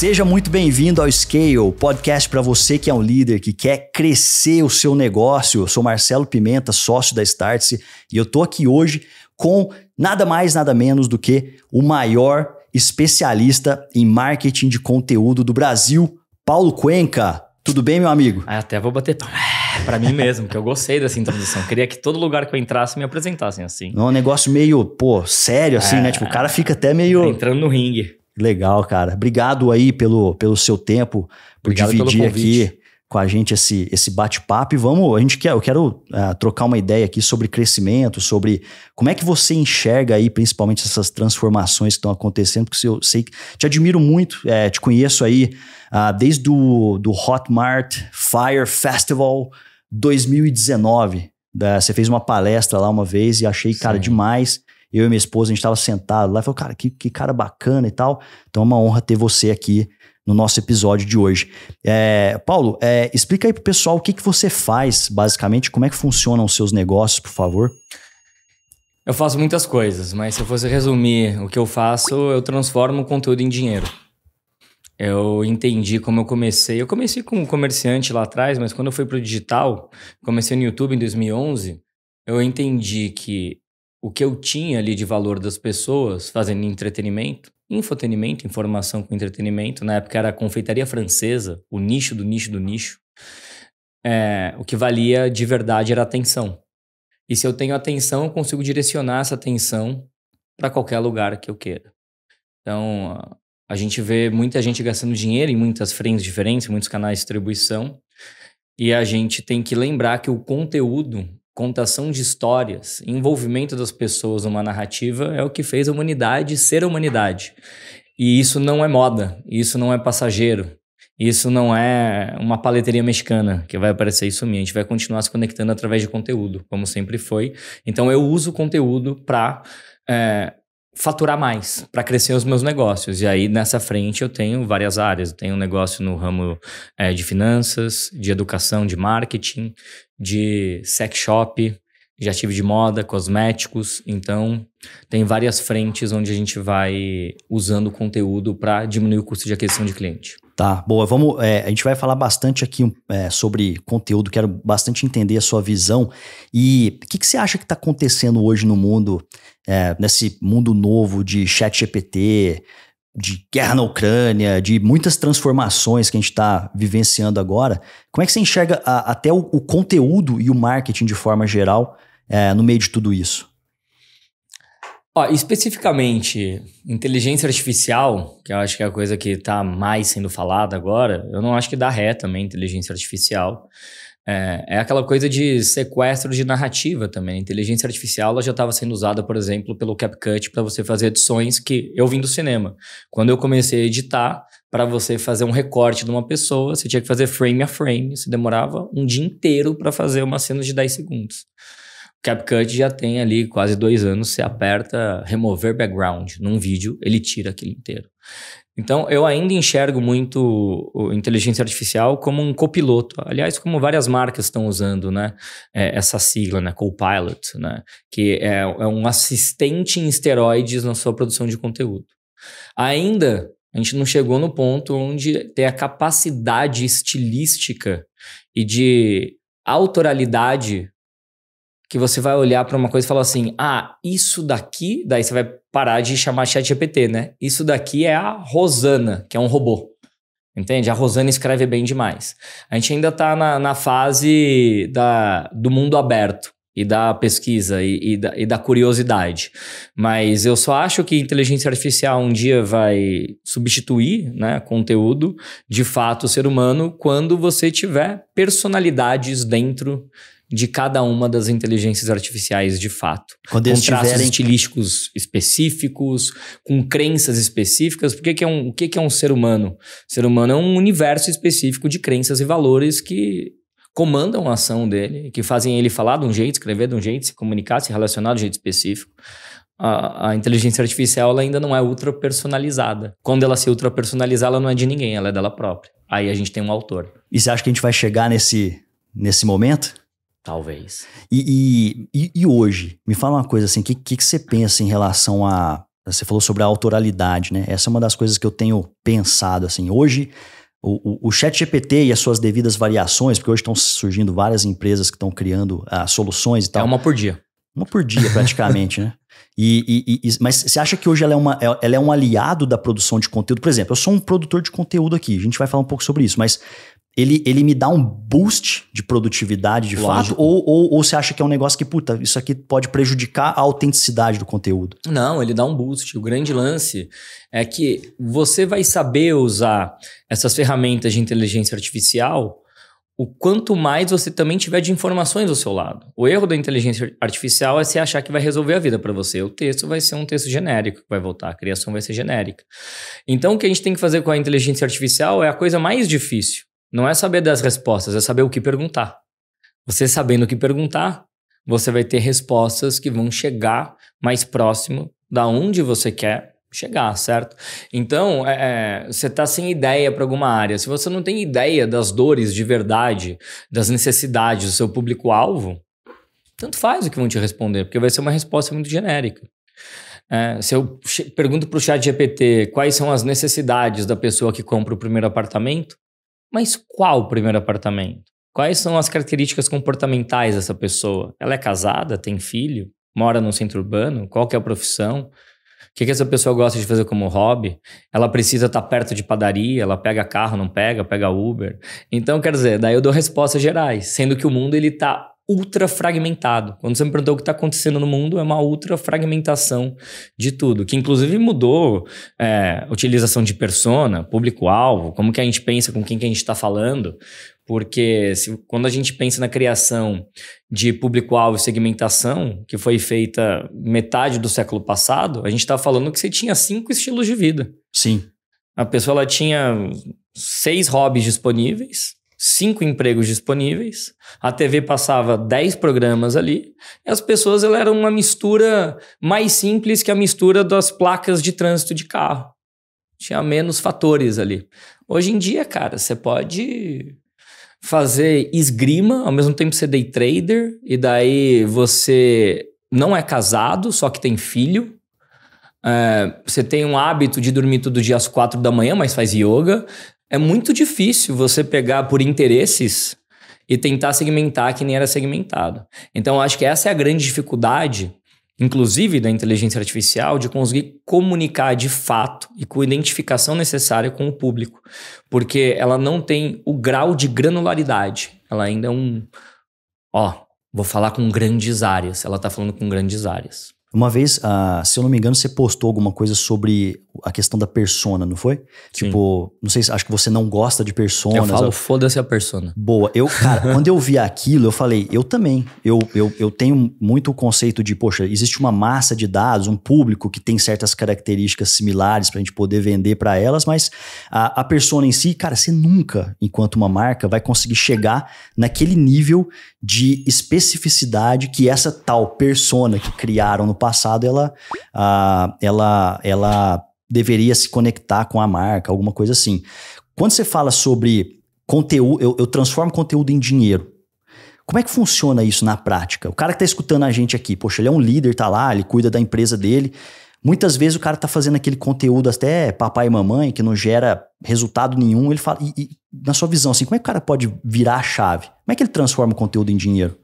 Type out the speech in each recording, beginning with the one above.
Seja muito bem-vindo ao Scale, podcast para você que é um líder, que quer crescer o seu negócio. Eu sou Marcelo Pimenta, sócio da Startse, e eu tô aqui hoje com nada mais, nada menos do que o maior especialista em marketing de conteúdo do Brasil, Paulo Cuenca. Tudo bem, meu amigo? Ah, até vou bater para é, mim mesmo, que eu gostei dessa introdução. Queria que todo lugar que eu entrasse me apresentassem assim. É um negócio meio, pô, sério assim, é... né? Tipo, o cara fica até meio entrando no ringue. Legal, cara. Obrigado aí pelo, pelo seu tempo, por Obrigado dividir aqui com a gente esse, esse bate-papo e vamos, a gente quer, eu quero uh, trocar uma ideia aqui sobre crescimento, sobre como é que você enxerga aí principalmente essas transformações que estão acontecendo, porque eu sei que te admiro muito, é, te conheço aí uh, desde do, do Hotmart Fire Festival 2019, da, né? você fez uma palestra lá uma vez e achei, Sim. cara, demais eu e minha esposa, a gente estava sentado lá e falou, cara, que, que cara bacana e tal. Então é uma honra ter você aqui no nosso episódio de hoje. É, Paulo, é, explica aí pro pessoal o que, que você faz, basicamente, como é que funcionam os seus negócios, por favor. Eu faço muitas coisas, mas se eu fosse resumir o que eu faço, eu transformo o conteúdo em dinheiro. Eu entendi como eu comecei. Eu comecei como comerciante lá atrás, mas quando eu fui para o digital, comecei no YouTube em 2011, eu entendi que o que eu tinha ali de valor das pessoas fazendo entretenimento, infotenimento, informação com entretenimento. Na época era a confeitaria francesa, o nicho do nicho do nicho. É, o que valia de verdade era atenção. E se eu tenho atenção, eu consigo direcionar essa atenção para qualquer lugar que eu queira. Então, a gente vê muita gente gastando dinheiro em muitas frentes diferentes, muitos canais de distribuição. E a gente tem que lembrar que o conteúdo contação de histórias, envolvimento das pessoas numa narrativa é o que fez a humanidade ser a humanidade. E isso não é moda, isso não é passageiro, isso não é uma paleteria mexicana que vai aparecer e sumir. A gente vai continuar se conectando através de conteúdo, como sempre foi. Então eu uso conteúdo para é, eh, faturar mais, para crescer os meus negócios. E aí, nessa frente, eu tenho várias áreas. Eu tenho um negócio no ramo é, de finanças, de educação, de marketing, de sex shop, já tive de moda, cosméticos. Então, tem várias frentes onde a gente vai usando o conteúdo para diminuir o custo de aquisição de cliente. Tá, boa. Vamos, é, a gente vai falar bastante aqui é, sobre conteúdo, quero bastante entender a sua visão. E o que, que, você acha que está acontecendo hoje no mundo, é, nesse mundo novo de chat GPT, de guerra na Ucrânia, de muitas transformações que a gente está vivenciando agora? Como é que você enxerga a, até o, o, conteúdo e o marketing de forma geral é, no meio de tudo isso? Ó, especificamente, inteligência artificial, que eu acho que é a coisa que está mais sendo falada agora, eu não acho que dá ré também inteligência artificial. É, é aquela coisa de sequestro de narrativa também. A inteligência artificial ela já estava sendo usada, por exemplo, pelo CapCut para você fazer edições que eu vim do cinema. Quando eu comecei a editar, para você fazer um recorte de uma pessoa, você tinha que fazer frame a frame. Você demorava um dia inteiro para fazer uma cena de 10 segundos. CapCut já tem ali quase dois anos, você aperta remover background num vídeo, ele tira aquilo inteiro. Então, eu ainda enxergo muito inteligência artificial como um copiloto. Aliás, como várias marcas estão usando né, é, essa sigla, né, Copilot, né, que é, é um assistente em esteroides na sua produção de conteúdo. Ainda a gente não chegou no ponto onde ter a capacidade estilística e de autoralidade que você vai olhar para uma coisa e falar assim: ah, isso daqui, daí você vai parar de chamar ChatGPT, né? Isso daqui é a Rosana, que é um robô. Entende? A Rosana escreve bem demais. A gente ainda está na, na, fase da, do mundo aberto e da pesquisa e, e, da, e da curiosidade. Mas eu só acho que inteligência artificial um dia vai substituir né, conteúdo, de fato, o ser humano, quando você tiver personalidades dentro de cada uma das inteligências artificiais de fato. Quando com traços tiverem... estilísticos específicos, com crenças específicas. Porque que é um, o que, que é um ser humano? O ser humano é um universo específico de crenças e valores que comandam a ação dele, que fazem ele falar de um jeito, escrever de um jeito, se comunicar, se relacionar de um jeito específico. A, a inteligência artificial ainda não é ultra personalizada. Quando ela se ultra personalizar, ela não é de ninguém, ela é dela própria. Aí a gente tem um autor. E você acha que a gente vai chegar nesse, nesse momento? Talvez. E, e, e, hoje, me fala uma coisa assim, o que, que, você pensa em relação a. Você falou sobre a autoralidade, né? Essa é uma das coisas que eu tenho pensado, assim. Hoje, o, o, o chat GPT e as suas devidas variações, porque hoje estão surgindo várias empresas que estão criando ah, soluções e tal. É uma por dia. Uma por dia, praticamente, né? E, e, e, mas você acha que hoje ela é, uma, é, ela é um aliado da produção de conteúdo? Por exemplo, eu sou um produtor de conteúdo aqui, a gente vai falar um pouco sobre isso, mas ele, ele me dá um boost de produtividade de Lógico. fato? Ou, ou, ou, você acha que é um negócio que, puta, isso aqui pode prejudicar a autenticidade do conteúdo? Não, ele dá um boost. O grande lance é que você vai saber usar essas ferramentas de inteligência artificial o quanto mais você também tiver de informações ao seu lado. O erro da inteligência artificial é se achar que vai resolver a vida para você. O texto vai ser um texto genérico que vai voltar, a criação vai ser genérica. Então, o que a gente tem que fazer com a inteligência artificial é a coisa mais difícil não é saber das respostas, é saber o que perguntar. Você sabendo o que perguntar, você vai ter respostas que vão chegar mais próximo da onde você quer chegar, certo? Então, é, é você está sem ideia para alguma área. Se você não tem ideia das dores de verdade, das necessidades do seu público-alvo, tanto faz o que vão te responder, porque vai ser uma resposta muito genérica. É, se eu pergunto para o chat GPT quais são as necessidades da pessoa que compra o primeiro apartamento, mas qual o primeiro apartamento? Quais são as características comportamentais dessa pessoa? Ela é casada? Tem filho? Mora num centro urbano? Qual é a profissão? O que, que, essa pessoa gosta de fazer como hobby? Ela precisa estar tá perto de padaria, ela pega carro, não pega, pega Uber. Então, quer dizer, daí eu dou respostas gerais, sendo que o mundo ele está ultra fragmentado. Quando você me perguntou o que está acontecendo no mundo, é uma ultra fragmentação de tudo, que inclusive mudou é, a utilização de persona, público-alvo, como que a gente pensa, com quem que a gente está falando, porque se, quando a gente pensa na criação de público-alvo e segmentação, que foi feita metade do século passado, a gente está falando que você tinha cinco estilos de vida. Sim. A pessoa ela tinha seis hobbies disponíveis, cinco empregos disponíveis, a TV passava dez programas ali, e as pessoas elas eram uma mistura mais simples que a mistura das placas de trânsito de carro. Tinha menos fatores ali. Hoje em dia, cara, você pode fazer esgrima, ao mesmo tempo ser day trader, e daí você não é casado, só que tem filho. É, você tem um hábito de dormir todo dia às quatro da manhã, mas faz yoga é muito difícil você pegar por interesses e tentar segmentar que nem era segmentado. Então, acho que essa é a grande dificuldade, inclusive da inteligência artificial, de conseguir comunicar de fato e com a identificação necessária com o público, porque ela não tem o grau de granularidade. Ela ainda é um, ó, vou falar com grandes áreas. Ela está falando com grandes áreas. Uma vez, ah, se eu não me engano, você postou alguma coisa sobre a questão da persona, não foi? Sim. Tipo, não sei, acho que você não gosta de persona. Eu falo, foda-se a persona. Boa. Eu, cara, quando eu vi aquilo, eu falei, eu também. Eu, eu, eu tenho muito o conceito de, poxa, existe uma massa de dados, um público que tem certas características similares pra gente poder vender para elas, mas a, a persona em si, cara, você nunca, enquanto uma marca, vai conseguir chegar naquele nível de especificidade que essa tal persona que criaram no passado ela, ela, ela deveria se conectar com a marca, alguma coisa assim. Quando você fala sobre conteúdo, eu, eu transformo conteúdo em dinheiro. Como é que funciona isso na prática? O cara que está escutando a gente aqui, poxa, ele é um líder, tá lá, ele cuida da empresa dele. Muitas vezes o cara tá fazendo aquele conteúdo até papai e mamãe, que não gera resultado nenhum, ele fala, e, e na sua visão, assim, como é que o cara pode virar a chave? Como é que ele transforma o conteúdo em dinheiro?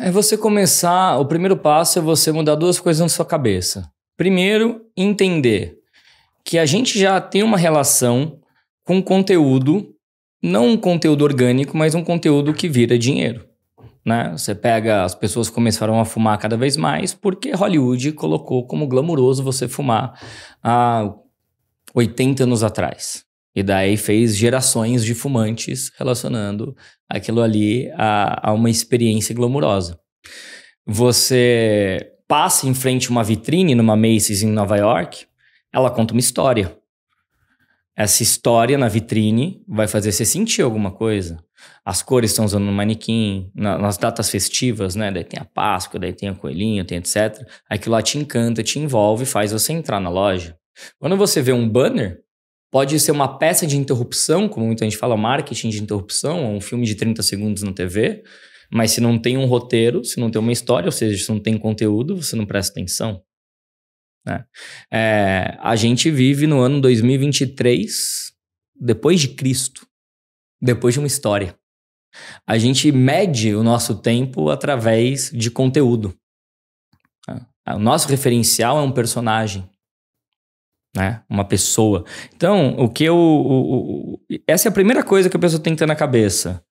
É você começar. O primeiro passo é você mudar duas coisas na sua cabeça. Primeiro, entender que a gente já tem uma relação com conteúdo, não um conteúdo orgânico, mas um conteúdo que vira dinheiro. Né? Você pega, as pessoas começaram a fumar cada vez mais porque Hollywood colocou como glamouroso você fumar há 80 anos atrás. E daí fez gerações de fumantes relacionando aquilo ali a, a uma experiência glamurosa. Você passa em frente a uma vitrine numa Macy's em Nova York, ela conta uma história. Essa história na vitrine vai fazer você sentir alguma coisa. As cores estão usando no manequim, na, nas datas festivas, né? Daí tem a Páscoa, daí tem a coelhinha, tem etc. Aquilo lá te encanta, te envolve, faz você entrar na loja. Quando você vê um banner, Pode ser uma peça de interrupção, como muita gente fala, marketing de interrupção, ou um filme de 30 segundos na TV, mas se não tem um roteiro, se não tem uma história, ou seja, se não tem conteúdo, você não presta atenção. Né? É, a gente vive no ano 2023, depois de Cristo, depois de uma história. A gente mede o nosso tempo através de conteúdo. Né? O nosso referencial é um personagem né? Uma pessoa. Então, o que eu. O, o, essa é a primeira coisa que a pessoa tem que ter na cabeça.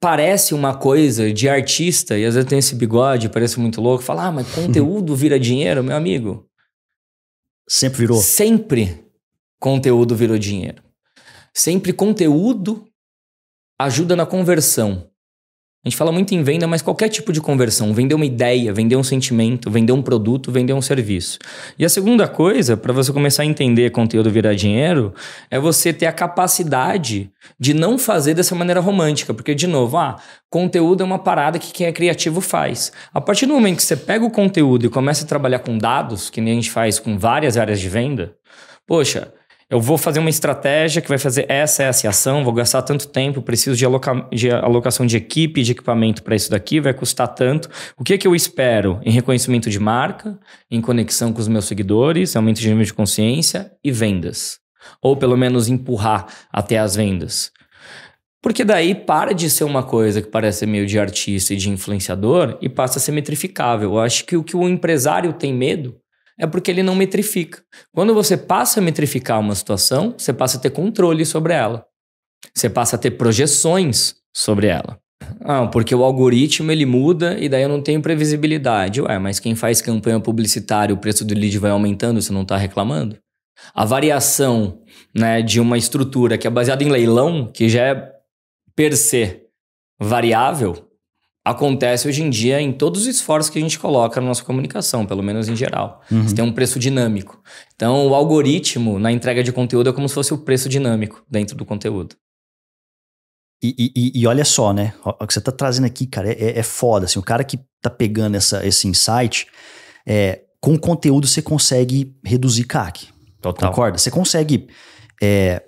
Parece uma coisa de artista, e às vezes tem esse bigode, parece muito louco, fala, ah, mas uhum. conteúdo vira dinheiro, meu amigo. Sempre virou. Sempre conteúdo virou dinheiro. Sempre conteúdo ajuda na conversão. A gente fala muito em venda, mas qualquer tipo de conversão, vender uma ideia, vender um sentimento, vender um produto, vender um serviço. E a segunda coisa, para você começar a entender conteúdo virar dinheiro, é você ter a capacidade de não fazer dessa maneira romântica, porque de novo, ah, conteúdo é uma parada que quem é criativo faz. A partir do momento que você pega o conteúdo e começa a trabalhar com dados, que nem a gente faz com várias áreas de venda, poxa, eu vou fazer uma estratégia que vai fazer essa, essa ação, vou gastar tanto tempo, preciso de, aloca de alocação de equipe, de equipamento para isso daqui, vai custar tanto. O que é que eu espero em reconhecimento de marca, em conexão com os meus seguidores, aumento de nível de consciência e vendas. Ou pelo menos empurrar até as vendas. Porque daí para de ser uma coisa que parece meio de artista e de influenciador e passa a ser metrificável. Eu acho que o que o empresário tem medo é porque ele não metrifica. Quando você passa a metrificar uma situação, você passa a ter controle sobre ela. Você passa a ter projeções sobre ela. Ah, porque o algoritmo ele muda e daí eu não tenho previsibilidade. Ué, mas quem faz campanha publicitária, o preço do lead vai aumentando, você não está reclamando? A variação né, de uma estrutura que é baseada em leilão, que já é per se variável, acontece hoje em dia em todos os esforços que a gente coloca na nossa comunicação, pelo menos em geral. Uhum. Você tem um preço dinâmico. Então, o algoritmo na entrega de conteúdo é como se fosse o preço dinâmico dentro do conteúdo. E, e, e olha só, né? O que você está trazendo aqui, cara, é, é foda. Assim, o cara que está pegando essa, esse insight, é, com o conteúdo você consegue reduzir CAC. Total. Concorda? Você consegue é,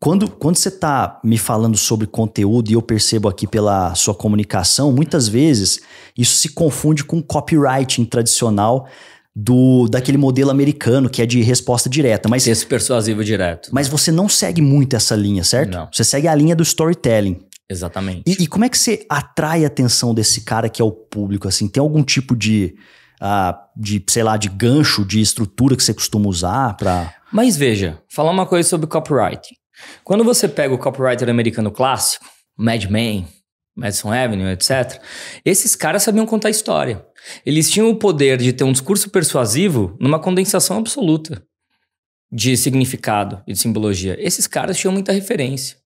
quando, quando você está me falando sobre conteúdo, e eu percebo aqui pela sua comunicação, muitas vezes isso se confunde com copywriting tradicional do daquele modelo americano que é de resposta direta. Mas, Texto persuasivo direto. Mas você não segue muito essa linha, certo? Não. Você segue a linha do storytelling. Exatamente. E, e como é que você atrai a atenção desse cara que é o público? assim? Tem algum tipo de, uh, de sei lá, de gancho, de estrutura que você costuma usar para... Mas veja, falar uma coisa sobre copyright. Quando você pega o copywriter americano clássico, Mad Men, Madison Avenue, etc., esses caras sabiam contar história. Eles tinham o poder de ter um discurso persuasivo numa condensação absoluta de significado e de simbologia. Esses caras tinham muita referência.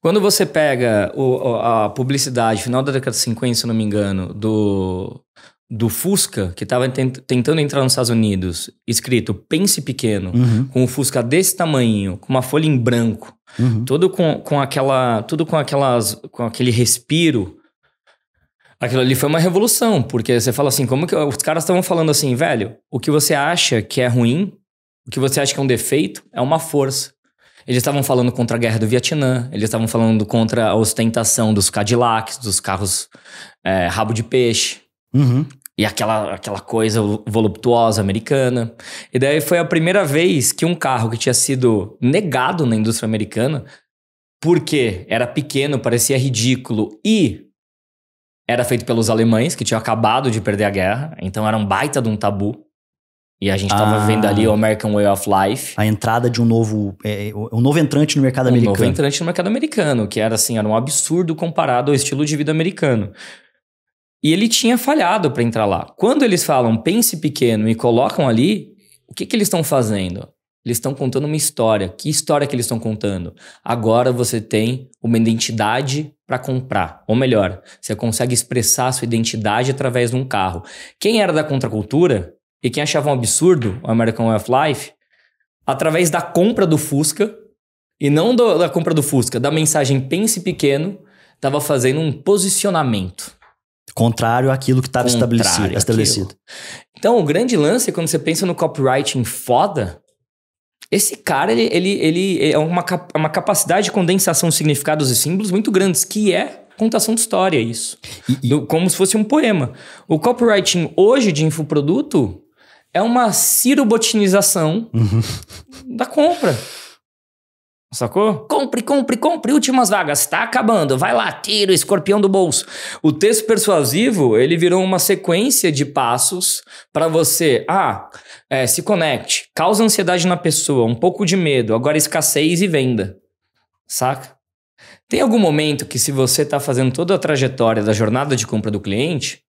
Quando você pega o, a publicidade, final da década de 50, se não me engano, do do Fusca, que estava tent tentando entrar nos Estados Unidos, escrito Pense Pequeno, uhum. com o Fusca desse tamanho, com uma folha em branco, uhum. todo com, com aquela. Tudo com aquelas. com aquele respiro. Aquilo ali foi uma revolução, porque você fala assim, como que. Os caras estavam falando assim, velho, o que você acha que é ruim, o que você acha que é um defeito, é uma força. Eles estavam falando contra a guerra do Vietnã, eles estavam falando contra a ostentação dos Cadillacs, dos carros é, rabo de peixe. Uhum. E aquela, aquela coisa voluptuosa americana. E daí foi a primeira vez que um carro que tinha sido negado na indústria americana, porque era pequeno, parecia ridículo e era feito pelos alemães, que tinham acabado de perder a guerra, então era um baita de um tabu. E a gente estava ah, vendo ali o American Way of Life. A entrada de um novo. É, um é, novo entrante no mercado um americano. Um novo entrante no mercado americano, que era assim, era um absurdo comparado ao estilo de vida americano. E ele tinha falhado para entrar lá. Quando eles falam pense pequeno e colocam ali, o que, que eles estão fazendo? Eles estão contando uma história. Que história que eles estão contando? Agora você tem uma identidade para comprar. Ou melhor, você consegue expressar a sua identidade através de um carro. Quem era da contracultura e quem achava um absurdo o American Way of Life, através da compra do Fusca, e não do, da compra do Fusca, da mensagem Pense Pequeno, estava fazendo um posicionamento contrário àquilo que estava estabelecido, estabelecido. Então, o grande lance é quando você pensa no copywriting foda, esse cara ele, ele, ele é uma, uma capacidade de condensação de significados e símbolos muito grandes, que é contação de história, isso. E, Do, como se fosse um poema. O copywriting hoje de infoproduto é uma cirobotinização uhum. da compra. Sacou? Compre, compre, compre, últimas vagas, tá acabando, vai lá, tira o escorpião do bolso. O texto persuasivo, ele virou uma sequência de passos para você, ah, é, se conecte, causa ansiedade na pessoa, um pouco de medo, agora escassez e venda, saca? Tem algum momento que se você está fazendo toda a trajetória da jornada de compra do cliente,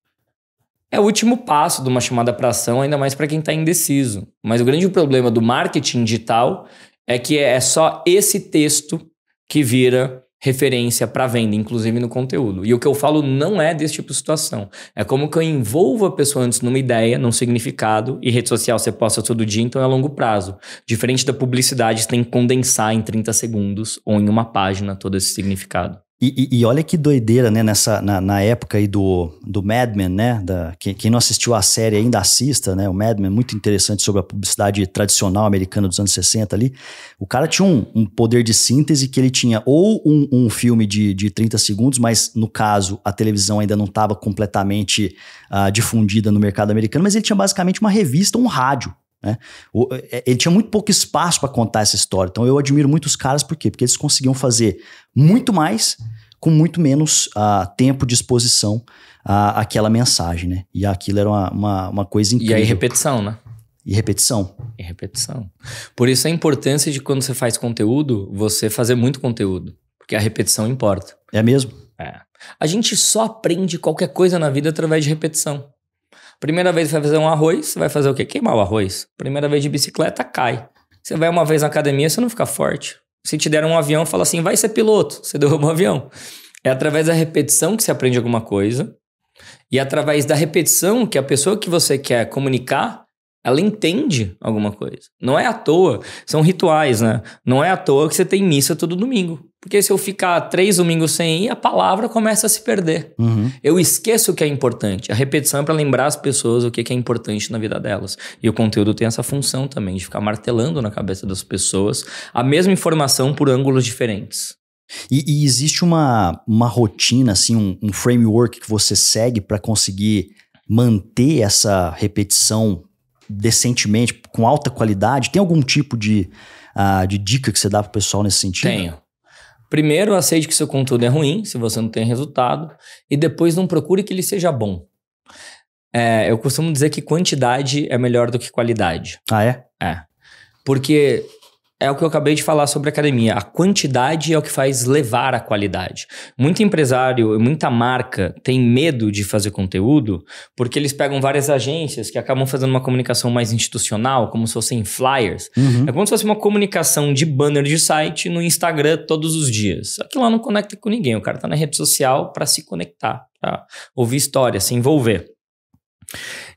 é o último passo de uma chamada para ação, ainda mais para quem está indeciso. Mas o grande problema do marketing digital é que é só esse texto que vira referência para venda, inclusive no conteúdo. E o que eu falo não é desse tipo de situação. É como que eu envolvo a pessoa antes numa ideia, num significado, e rede social você posta todo dia, então é a longo prazo. Diferente da publicidade, você tem que condensar em 30 segundos ou em uma página todo esse significado. E, e, e, olha que doideira, né? Nessa, na, na época aí do, do Mad Men, né? Da, quem, quem, não assistiu a série ainda assista, né? O Mad Men, muito interessante sobre a publicidade tradicional americana dos anos 60 ali. O cara tinha um, um poder de síntese que ele tinha ou um, um filme de, de 30 segundos, mas no caso a televisão ainda não estava completamente uh, difundida no mercado americano, mas ele tinha basicamente uma revista, um rádio né? O, é, ele tinha muito pouco espaço para contar essa história. Então eu admiro muito os caras, por quê? Porque eles conseguiam fazer muito mais com muito menos uh, tempo de exposição àquela ah, mensagem, né? E aquilo era uma, uma, uma coisa incrível. E aí repetição, né? E repetição. E repetição. Por isso a importância de quando você faz conteúdo, você fazer muito conteúdo. Porque a repetição importa. É mesmo? É. A gente só aprende qualquer coisa na vida através de repetição. Primeira vez que vai fazer um arroz, você vai fazer o quê? Queimar o arroz. Primeira vez de bicicleta, cai. Você vai uma vez na academia, você não fica forte. Se te deram um avião, fala assim, vai ser piloto. Você derruba um avião. É através da repetição que você aprende alguma coisa. E é através da repetição que a pessoa que você quer comunicar, ela entende alguma coisa. Não é à toa. São rituais, né? Não é à toa que você tem missa todo domingo. Porque se eu ficar três domingos sem ir, a palavra começa a se perder. Uhum. Eu esqueço o que é importante. A repetição é para lembrar as pessoas o que é importante na vida delas. E o conteúdo tem essa função também, de ficar martelando na cabeça das pessoas a mesma informação por ângulos diferentes. E, e existe uma, uma rotina, assim, um, um framework que você segue para conseguir manter essa repetição decentemente, com alta qualidade? Tem algum tipo de, uh, de dica que você dá para o pessoal nesse sentido? Tenho. Primeiro, aceite que seu conteúdo é ruim, se você não tem resultado, e depois não procure que ele seja bom. É, eu costumo dizer que quantidade é melhor do que qualidade. Ah, é? É. Porque é o que eu acabei de falar sobre academia. A quantidade é o que faz levar a qualidade. Muito empresário, e muita marca tem medo de fazer conteúdo porque eles pegam várias agências que acabam fazendo uma comunicação mais institucional, como se fossem flyers. Uhum. É como se fosse uma comunicação de banner de site no Instagram todos os dias. Aquilo lá não conecta com ninguém. O cara está na rede social para se conectar, para ouvir história, se envolver.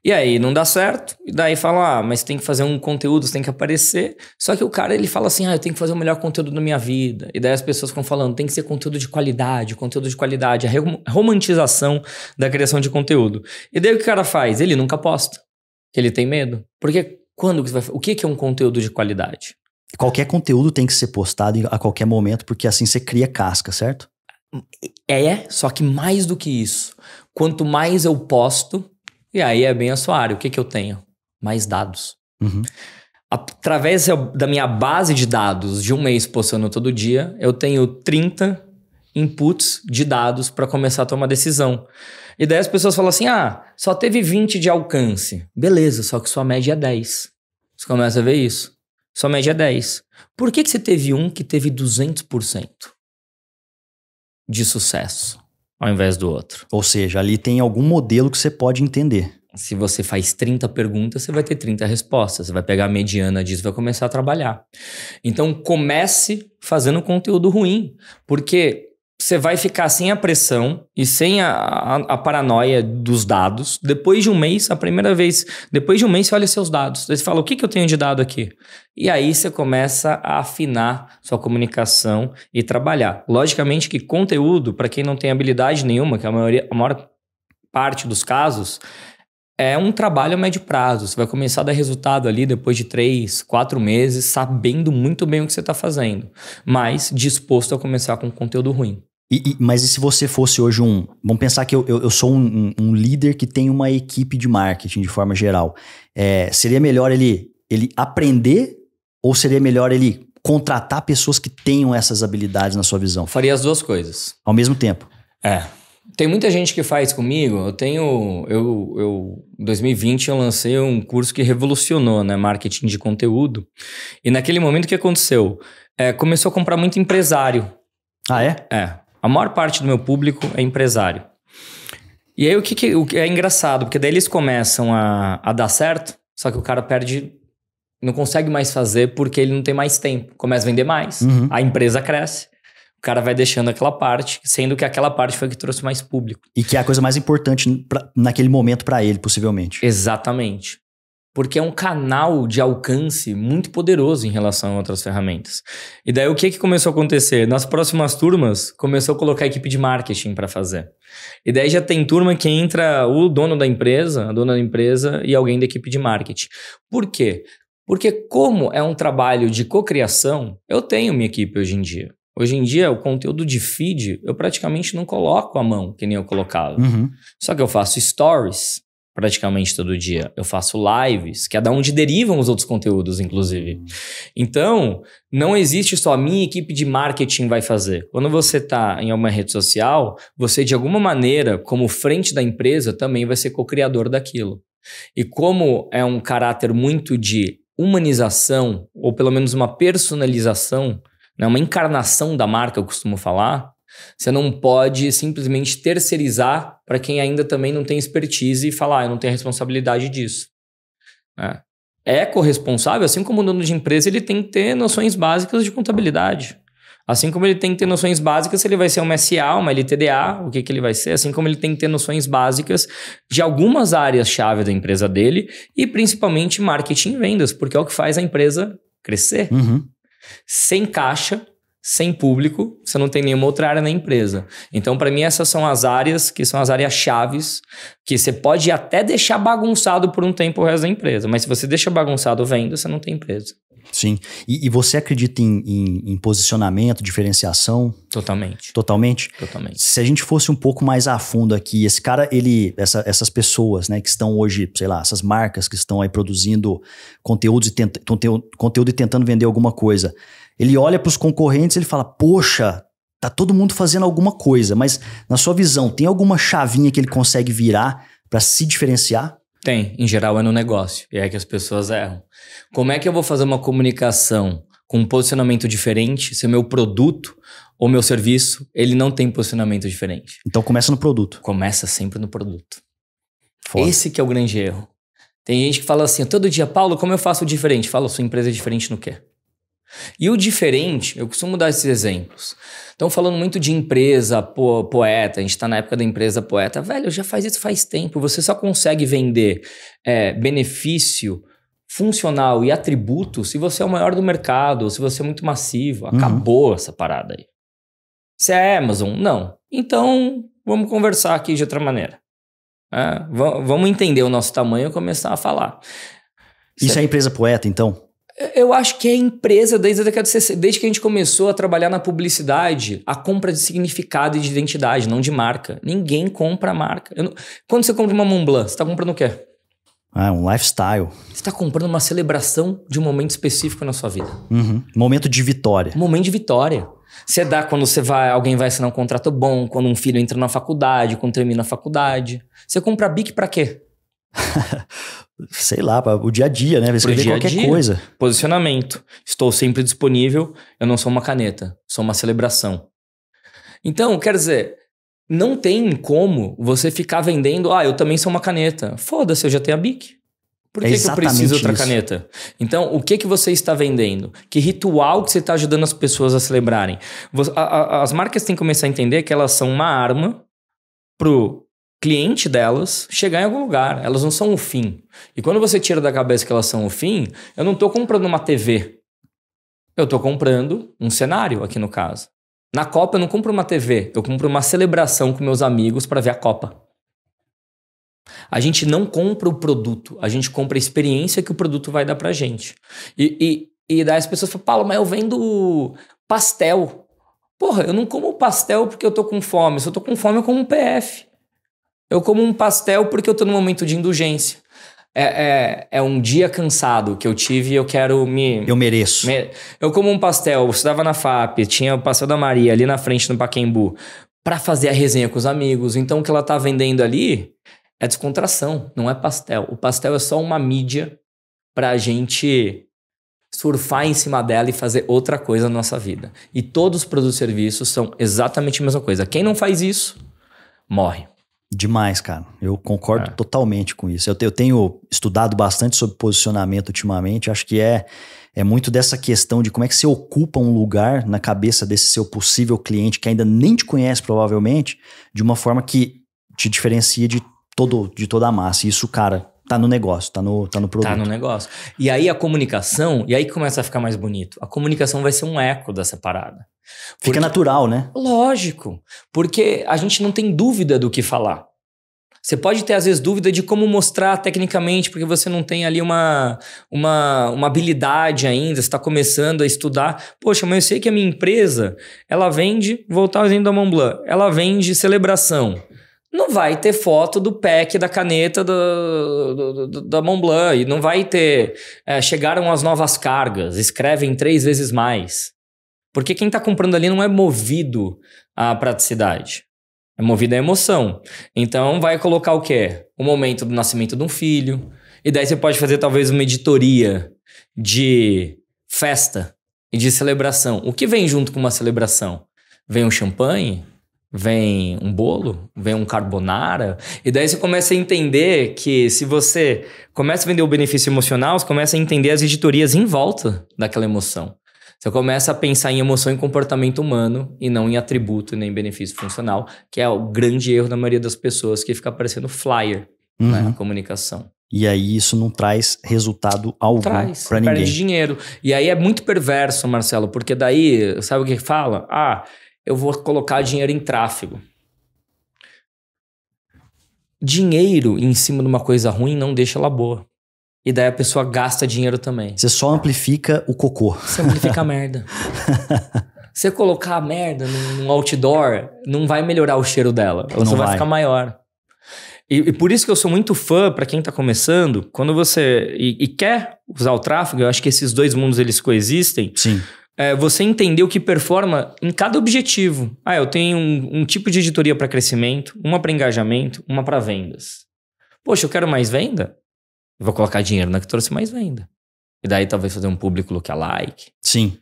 E aí não dá certo, e daí fala, ah, mas tem que fazer um conteúdo, você tem que aparecer. Só que o cara, ele fala assim, ah, eu tenho que fazer o melhor conteúdo da minha vida. E daí as pessoas ficam falando, tem que ser conteúdo de qualidade, conteúdo de qualidade, a romantização da criação de conteúdo. E daí o que o cara faz? Ele nunca posta, que ele tem medo. Porque quando que vai... O que é um conteúdo de qualidade? Qualquer conteúdo tem que ser postado a qualquer momento, porque assim você cria casca, certo? É, só que mais do que isso. Quanto mais eu posto, e aí é bem área. O que, que eu tenho? Mais dados. Uhum. Através da minha base de dados de um mês postando todo dia, eu tenho 30 inputs de dados para começar a tomar decisão. E daí as pessoas falam assim: ah, só teve 20 de alcance. Beleza, só que sua média é 10. Você começa a ver isso. Sua média é 10. Por que, que você teve um que teve 200% de sucesso? ao invés do outro. Ou seja, ali tem algum modelo que você pode entender. Se você faz 30 perguntas, você vai ter 30 respostas. Você vai pegar a mediana disso e vai começar a trabalhar. Então, comece fazendo conteúdo ruim. Porque você vai ficar sem a pressão e sem a, a, a, paranoia dos dados. Depois de um mês, a primeira vez, depois de um mês, você olha seus dados. Você fala, o que, que eu tenho de dado aqui? E aí você começa a afinar sua comunicação e trabalhar. Logicamente que conteúdo, para quem não tem habilidade nenhuma, que é a, maioria, a maior parte dos casos, é um trabalho a médio prazo. Você vai começar a dar resultado ali depois de três, quatro meses, sabendo muito bem o que você está fazendo, mas disposto a começar com conteúdo ruim. E, e, mas e se você fosse hoje um. Vamos pensar que eu, eu, eu sou um, um, um, líder que tem uma equipe de marketing de forma geral. É, seria melhor ele, ele aprender ou seria melhor ele contratar pessoas que tenham essas habilidades na sua visão? Faria as duas coisas. Ao mesmo tempo. É. Tem muita gente que faz comigo. Eu tenho. Eu, eu, em 2020 eu lancei um curso que revolucionou, né? Marketing de conteúdo. E naquele momento o que aconteceu? É, começou a comprar muito empresário. Ah, é? É. A maior parte do meu público é empresário. E aí o que, que o que é engraçado, porque daí eles começam a, a dar certo, só que o cara perde, não consegue mais fazer porque ele não tem mais tempo. Começa a vender mais, uhum. a empresa cresce. O cara vai deixando aquela parte, sendo que aquela parte foi que trouxe mais público. E que é a coisa mais importante pra, naquele momento para ele, possivelmente. Exatamente porque é um canal de alcance muito poderoso em relação a outras ferramentas. E daí o que, que começou a acontecer? Nas próximas turmas, começou a colocar a equipe de marketing para fazer. E daí já tem turma que entra o dono da empresa, a dona da empresa e alguém da equipe de marketing. Por quê? Porque como é um trabalho de cocriação, eu tenho minha equipe hoje em dia. Hoje em dia, o conteúdo de feed, eu praticamente não coloco a mão, que nem eu colocava. Uhum. Só que eu faço stories, praticamente todo dia. Eu faço lives, que é da onde derivam os outros conteúdos, inclusive. Então, não existe só a minha equipe de marketing vai fazer. Quando você está em alguma rede social, você, de alguma maneira, como frente da empresa, também vai ser co-criador daquilo. E como é um caráter muito de humanização, ou pelo menos uma personalização, né, uma encarnação da marca, eu costumo falar, você não pode simplesmente terceirizar para quem ainda também não tem expertise e falar, ah, eu não tenho responsabilidade disso. Né? É corresponsável, assim como o dono de empresa, ele tem que ter noções básicas de contabilidade. Assim como ele tem que ter noções básicas se ele vai ser uma SA, uma LTDA, o que, que ele vai ser, assim como ele tem que ter noções básicas de algumas áreas-chave da empresa dele e principalmente marketing e vendas, porque é o que faz a empresa crescer. Uhum. Sem caixa, sem público, você não tem nenhuma outra área na empresa. Então, para mim, essas são as áreas que são as áreas chaves que você pode até deixar bagunçado por um tempo o resto da empresa, mas se você deixa bagunçado vendo, você não tem empresa. Sim. E, e você acredita em, em, em, posicionamento, diferenciação? Totalmente. Totalmente? Totalmente. Se a gente fosse um pouco mais a fundo aqui, esse cara, ele, essa, essas pessoas, né, que estão hoje, sei lá, essas marcas que estão aí produzindo conteúdos e tenta, conteúdo, conteúdo e tentando vender alguma coisa, ele olha para os concorrentes e ele fala: Poxa, tá todo mundo fazendo alguma coisa, mas na sua visão, tem alguma chavinha que ele consegue virar para se diferenciar? Tem, em geral é no negócio, e é que as pessoas erram. Como é que eu vou fazer uma comunicação com um posicionamento diferente se o meu produto ou meu serviço, ele não tem posicionamento diferente? Então começa no produto. Começa sempre no produto. Foda. Esse que é o grande erro. Tem gente que fala assim, todo dia, Paulo, como eu faço diferente? Fala, sua empresa é diferente no quê? E o diferente, eu costumo dar esses exemplos. Estão falando muito de empresa, po, poeta, a gente está na época da empresa poeta. Velho, já faz isso faz tempo. Você só consegue vender é, benefício funcional e atributo se você é o maior do mercado, ou se você é muito massivo. Uhum. Acabou uhum. essa parada aí. Você é Amazon? Não. Então, vamos conversar aqui de outra maneira. É, vamos entender o nosso tamanho e começar a falar. Isso é empresa poeta, então? Eu acho que a empresa, desde, desde que a gente começou a trabalhar na publicidade, a compra de significado e de identidade, não de marca. Ninguém compra marca. Não... Quando você compra uma Montblanc, você está comprando o quê? Ah, é um lifestyle. Você está comprando uma celebração de um momento específico na sua vida. Uhum. Momento de vitória. Momento de vitória. Você dá quando você vai, alguém vai assinar um contrato bom, quando um filho entra na faculdade, quando termina a faculdade. Você compra a Bic para quê? sei lá, para o dia a dia, né? Escrever dia qualquer dia, coisa. Posicionamento. Estou sempre disponível. Eu não sou uma caneta, sou uma celebração. Então, quer dizer, não tem como você ficar vendendo, ah, eu também sou uma caneta. Foda-se, eu já tenho a BIC. Por é que, é que eu preciso outra isso. caneta? Então, o que que você está vendendo? Que ritual que você está ajudando as pessoas a celebrarem? As marcas têm que começar a entender que elas são uma arma pro cliente delas chegar em algum lugar. Elas não são o fim. E quando você tira da cabeça que elas são o fim, eu não estou comprando uma TV. Eu estou comprando um cenário, aqui no caso. Na Copa eu não compro uma TV, eu compro uma celebração com meus amigos para ver a Copa. A gente não compra o produto, a gente compra a experiência que o produto vai dar pra gente. E, e, e daí as pessoas falam, Paulo, mas eu vendo pastel. Porra, eu não como pastel porque eu tô com fome. Se eu tô com fome, eu como um PF. Eu como um pastel porque eu estou num momento de indulgência. É, é, é, um dia cansado que eu tive e eu quero me. Eu mereço. Me, eu como um pastel, eu estudava na FAP, tinha o pastel da Maria ali na frente no Paquembu, para fazer a resenha com os amigos. Então o que ela tá vendendo ali é descontração, não é pastel. O pastel é só uma mídia pra gente surfar em cima dela e fazer outra coisa na nossa vida. E todos os produtos e serviços são exatamente a mesma coisa. Quem não faz isso, morre. Demais, cara. Eu concordo é. totalmente com isso. Eu, eu, tenho estudado bastante sobre posicionamento ultimamente. Acho que é, é muito dessa questão de como é que você ocupa um lugar na cabeça desse seu possível cliente que ainda nem te conhece, provavelmente, de uma forma que te diferencia de, todo, de toda a massa. E isso, cara, tá no negócio, tá no, tá no produto. Tá no negócio. E aí a comunicação, e aí começa a ficar mais bonito. A comunicação vai ser um eco dessa parada. Fica porque, natural, né? Lógico, porque a gente não tem dúvida do que falar. Você pode ter, às vezes, dúvida de como mostrar tecnicamente, porque você não tem ali uma, uma, uma habilidade ainda, você está começando a estudar. Poxa, mas eu sei que a minha empresa, ela vende, voltar ao exemplo da Montblanc, ela vende celebração. Não vai ter foto do pack da caneta do, do, do da Montblanc, e não vai ter. É, chegaram as novas cargas, escrevem três vezes mais. Porque quem está comprando ali não é movido à praticidade. É movido à emoção. Então vai colocar o quê? O momento do nascimento de um filho. E daí você pode fazer talvez uma editoria de festa e de celebração. O que vem junto com uma celebração? Vem um champanhe? Vem um bolo? Vem um carbonara? E daí você começa a entender que se você começa a vender o benefício emocional, você começa a entender as editorias em volta daquela emoção. Você começa a pensar em emoção e comportamento humano e não em atributo nem benefício funcional, que é o grande erro da maioria das pessoas que fica aparecendo flyer né, uhum. na comunicação. E aí isso não traz resultado algum para ninguém. Perde dinheiro. E aí é muito perverso, Marcelo, porque daí, sabe o que fala? Ah, eu vou colocar dinheiro em tráfego. Dinheiro em cima de uma coisa ruim não deixa ela boa. E daí a pessoa gasta dinheiro também. Você só amplifica o cocô. Você amplifica a merda. Você colocar a merda num outdoor, não vai melhorar o cheiro dela. Ela não só vai, vai ficar maior. E, e, por isso que eu sou muito fã para quem está começando, quando você e, e, quer usar o tráfego, eu acho que esses dois mundos eles coexistem. Sim. É, você entender o que performa em cada objetivo. Ah, eu tenho um, um tipo de editoria para crescimento, uma para engajamento, uma para vendas. Poxa, eu quero mais venda? e vou colocar dinheiro na que trouxe mais venda. E daí talvez fazer um público lookalike. É Sim.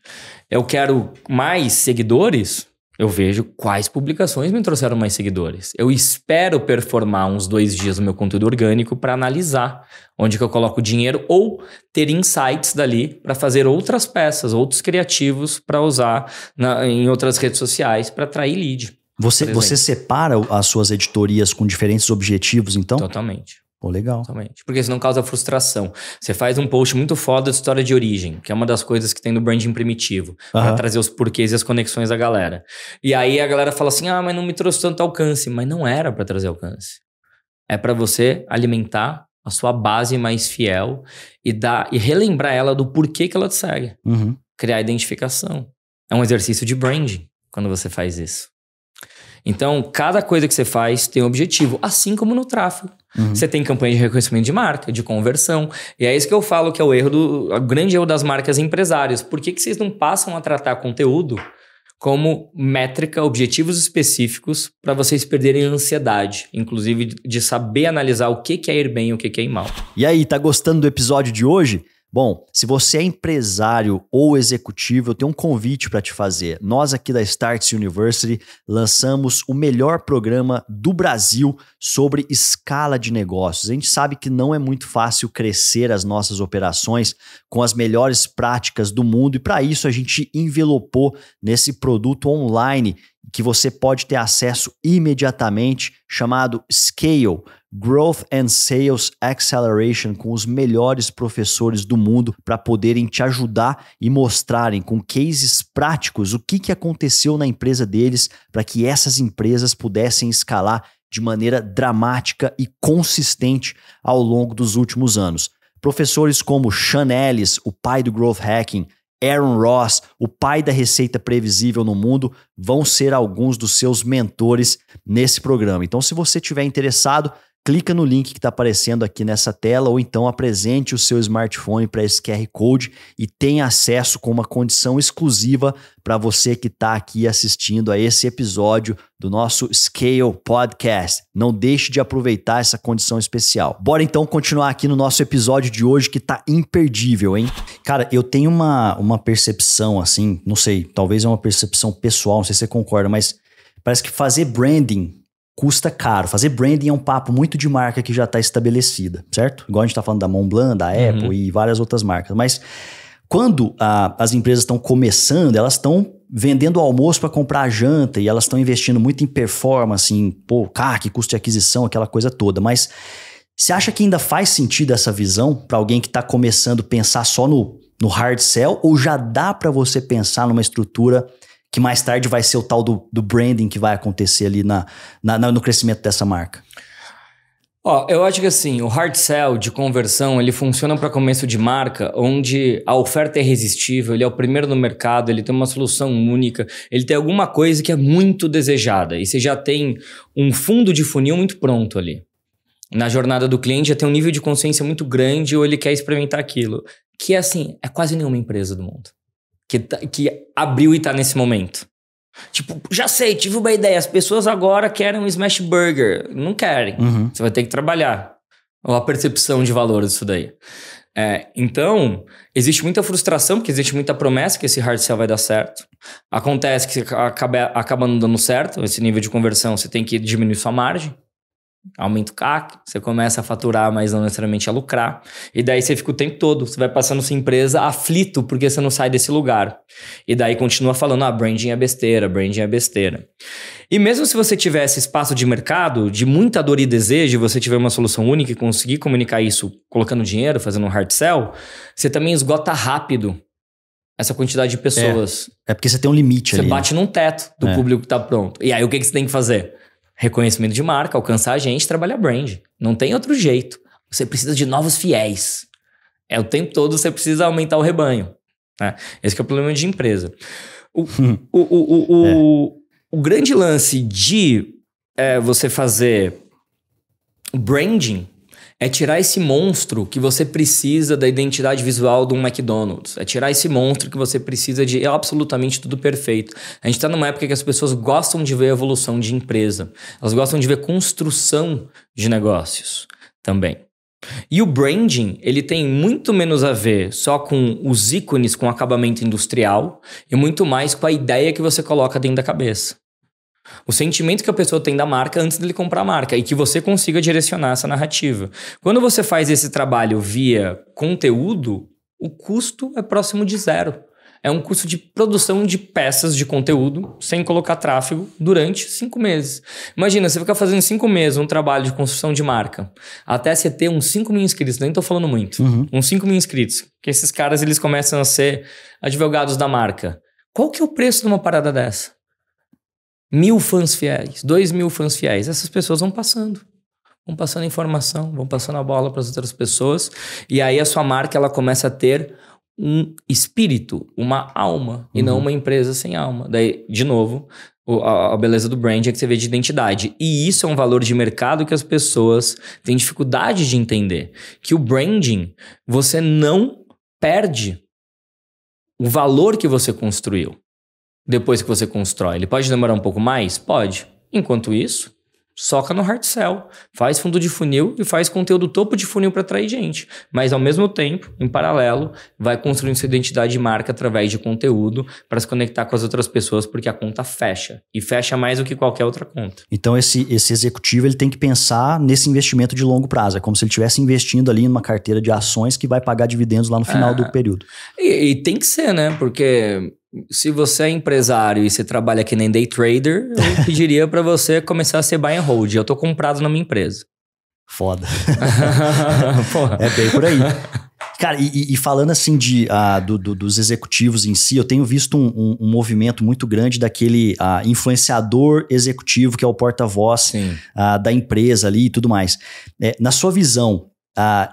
Eu quero mais seguidores, eu vejo quais publicações me trouxeram mais seguidores. Eu espero performar uns dois dias o meu conteúdo orgânico para analisar onde que eu coloco o dinheiro ou ter insights dali para fazer outras peças, outros criativos para usar na, em outras redes sociais para atrair lead. Você, você separa as suas editorias com diferentes objetivos, então? Totalmente. Pô, legal. Totalmente. Porque senão causa frustração. Você faz um post muito foda de história de origem, que é uma das coisas que tem no branding primitivo, para trazer os porquês e as conexões da galera. E aí a galera fala assim: ah, mas não me trouxe tanto alcance. Mas não era para trazer alcance. É para você alimentar a sua base mais fiel e dar e relembrar ela do porquê que ela te segue. Uhum. Criar identificação. É um exercício de branding quando você faz isso. Então, cada coisa que você faz tem um objetivo, assim como no tráfego. Uhum. Você tem campanha de reconhecimento de marca, de conversão. E é isso que eu falo que é o erro do o grande erro das marcas empresárias. Por que, que vocês não passam a tratar conteúdo como métrica, objetivos específicos para vocês perderem a ansiedade, inclusive de saber analisar o que, que é ir bem e o que, que é ir mal. E aí, tá gostando do episódio de hoje? Bom, se você é empresário ou executivo, eu tenho um convite para te fazer. Nós aqui da Starts University lançamos o melhor programa do Brasil sobre escala de negócios. A gente sabe que não é muito fácil crescer as nossas operações com as melhores práticas do mundo e para isso a gente envelopou nesse produto online que você pode ter acesso imediatamente, chamado Scale Growth and Sales Acceleration com os melhores professores do mundo para poderem te ajudar e mostrarem com cases práticos o que, que aconteceu na empresa deles para que essas empresas pudessem escalar de maneira dramática e consistente ao longo dos últimos anos. Professores como Sean Ellis, o pai do Growth Hacking, Aaron Ross, o pai da receita previsível no mundo, vão ser alguns dos seus mentores nesse programa. Então, se você estiver interessado, clica no link que está aparecendo aqui nessa tela ou então apresente o seu smartphone para esse QR Code e tenha acesso com uma condição exclusiva para você que está aqui assistindo a esse episódio do nosso Scale Podcast. Não deixe de aproveitar essa condição especial. Bora então continuar aqui no nosso episódio de hoje que está imperdível, hein? Cara, eu tenho uma, uma percepção assim, não sei, talvez é uma percepção pessoal, não sei se você concorda, mas parece que fazer branding custa caro. Fazer branding é um papo muito de marca que já está estabelecida, certo? Igual a gente está falando da Montblanc, da uhum. Apple e várias outras marcas. Mas quando a, as empresas estão começando, elas estão vendendo almoço para comprar a janta e elas estão investindo muito em performance, em pô, que custo de aquisição, aquela coisa toda. Mas você acha que ainda faz sentido essa visão para alguém que está começando a pensar só no, no hard sell ou já dá para você pensar numa estrutura que mais tarde vai ser o tal do, do branding que vai acontecer ali na, na, no crescimento dessa marca? Ó, eu acho que assim, o hard sell de conversão, ele funciona para começo de marca, onde a oferta é irresistível, ele é o primeiro no mercado, ele tem uma solução única, ele tem alguma coisa que é muito desejada e você já tem um fundo de funil muito pronto ali. Na jornada do cliente já tem um nível de consciência muito grande ou ele quer experimentar aquilo, que é assim, é quase nenhuma empresa do mundo que, tá, que abriu e tá nesse momento. Tipo, já sei, tive uma ideia. As pessoas agora querem um smash burger. Não querem. Uhum. Você vai ter que trabalhar. Ou a percepção de valor disso daí. É, então, existe muita frustração, porque existe muita promessa que esse hard sell vai dar certo. Acontece que acaba, acaba não dando certo, esse nível de conversão, você tem que diminuir sua margem aumenta o CAC, você começa a faturar, mas não necessariamente a lucrar. E daí você fica o tempo todo, você vai passando sua empresa aflito porque você não sai desse lugar. E daí continua falando, ah, branding é besteira, branding é besteira. E mesmo se você tivesse espaço de mercado, de muita dor e desejo, você tiver uma solução única e conseguir comunicar isso colocando dinheiro, fazendo um hard sell, você também esgota rápido essa quantidade de é. pessoas. É, é porque você tem um limite você ali. Você né? bate né? num teto do é. público que está pronto. E aí o que, que você tem que fazer? reconhecimento de marca, alcançar a gente, trabalhar brand. Não tem outro jeito. Você precisa de novos fiéis. É o tempo todo você precisa aumentar o rebanho. Né? Esse é o problema de empresa. O, o, o, o, é. o, grande lance de é, você fazer branding é tirar esse monstro que você precisa da identidade visual do McDonald's. É tirar esse monstro que você precisa de absolutamente tudo perfeito. A gente está numa época que as pessoas gostam de ver evolução de empresa. Elas gostam de ver construção de negócios também. E o branding, ele tem muito menos a ver só com os ícones com acabamento industrial e muito mais com a ideia que você coloca dentro da cabeça. O sentimento que a pessoa tem da marca antes dele comprar a marca e que você consiga direcionar essa narrativa. Quando você faz esse trabalho via conteúdo, o custo é próximo de zero. É um custo de produção de peças de conteúdo sem colocar tráfego durante cinco meses. Imagina, você ficar fazendo cinco meses um trabalho de construção de marca até você ter uns 5 mil inscritos, nem estou falando muito, uhum. uns 5 mil inscritos. que esses caras eles começam a ser advogados da marca. Qual que é o preço de uma parada dessa? mil fãs fiéis, dois mil fãs fiéis. Essas pessoas vão passando. Vão passando informação, vão passando a bola para as outras pessoas. E aí a sua marca ela começa a ter um espírito, uma alma, e não uhum. uma empresa sem alma. Daí, de novo, a, a beleza do brand é que você vê de identidade. E isso é um valor de mercado que as pessoas têm dificuldade de entender. Que o branding, você não perde o valor que você construiu depois que você constrói. Ele pode demorar um pouco mais? Pode. Enquanto isso, soca no hard sell, faz fundo de funil e faz conteúdo topo de funil para atrair gente. Mas ao mesmo tempo, em paralelo, vai construindo sua identidade de marca através de conteúdo para se conectar com as outras pessoas, porque a conta fecha e fecha mais do que qualquer outra conta. Então esse esse executivo ele tem que pensar nesse investimento de longo prazo, é como se ele estivesse investindo ali numa carteira de ações que vai pagar dividendos lá no final é. do período. E, e tem que ser, né? Porque se você é empresário e você trabalha que nem day trader, eu pediria para você começar a ser buy and hold. Eu tô comprado na minha empresa. Foda. é bem por aí. Cara, e, e falando assim de, uh, do, do, dos executivos em si, eu tenho visto um, um, um movimento muito grande daquele ah, influenciador executivo que é o porta-voz ah, da empresa ali e tudo mais. É, na sua visão,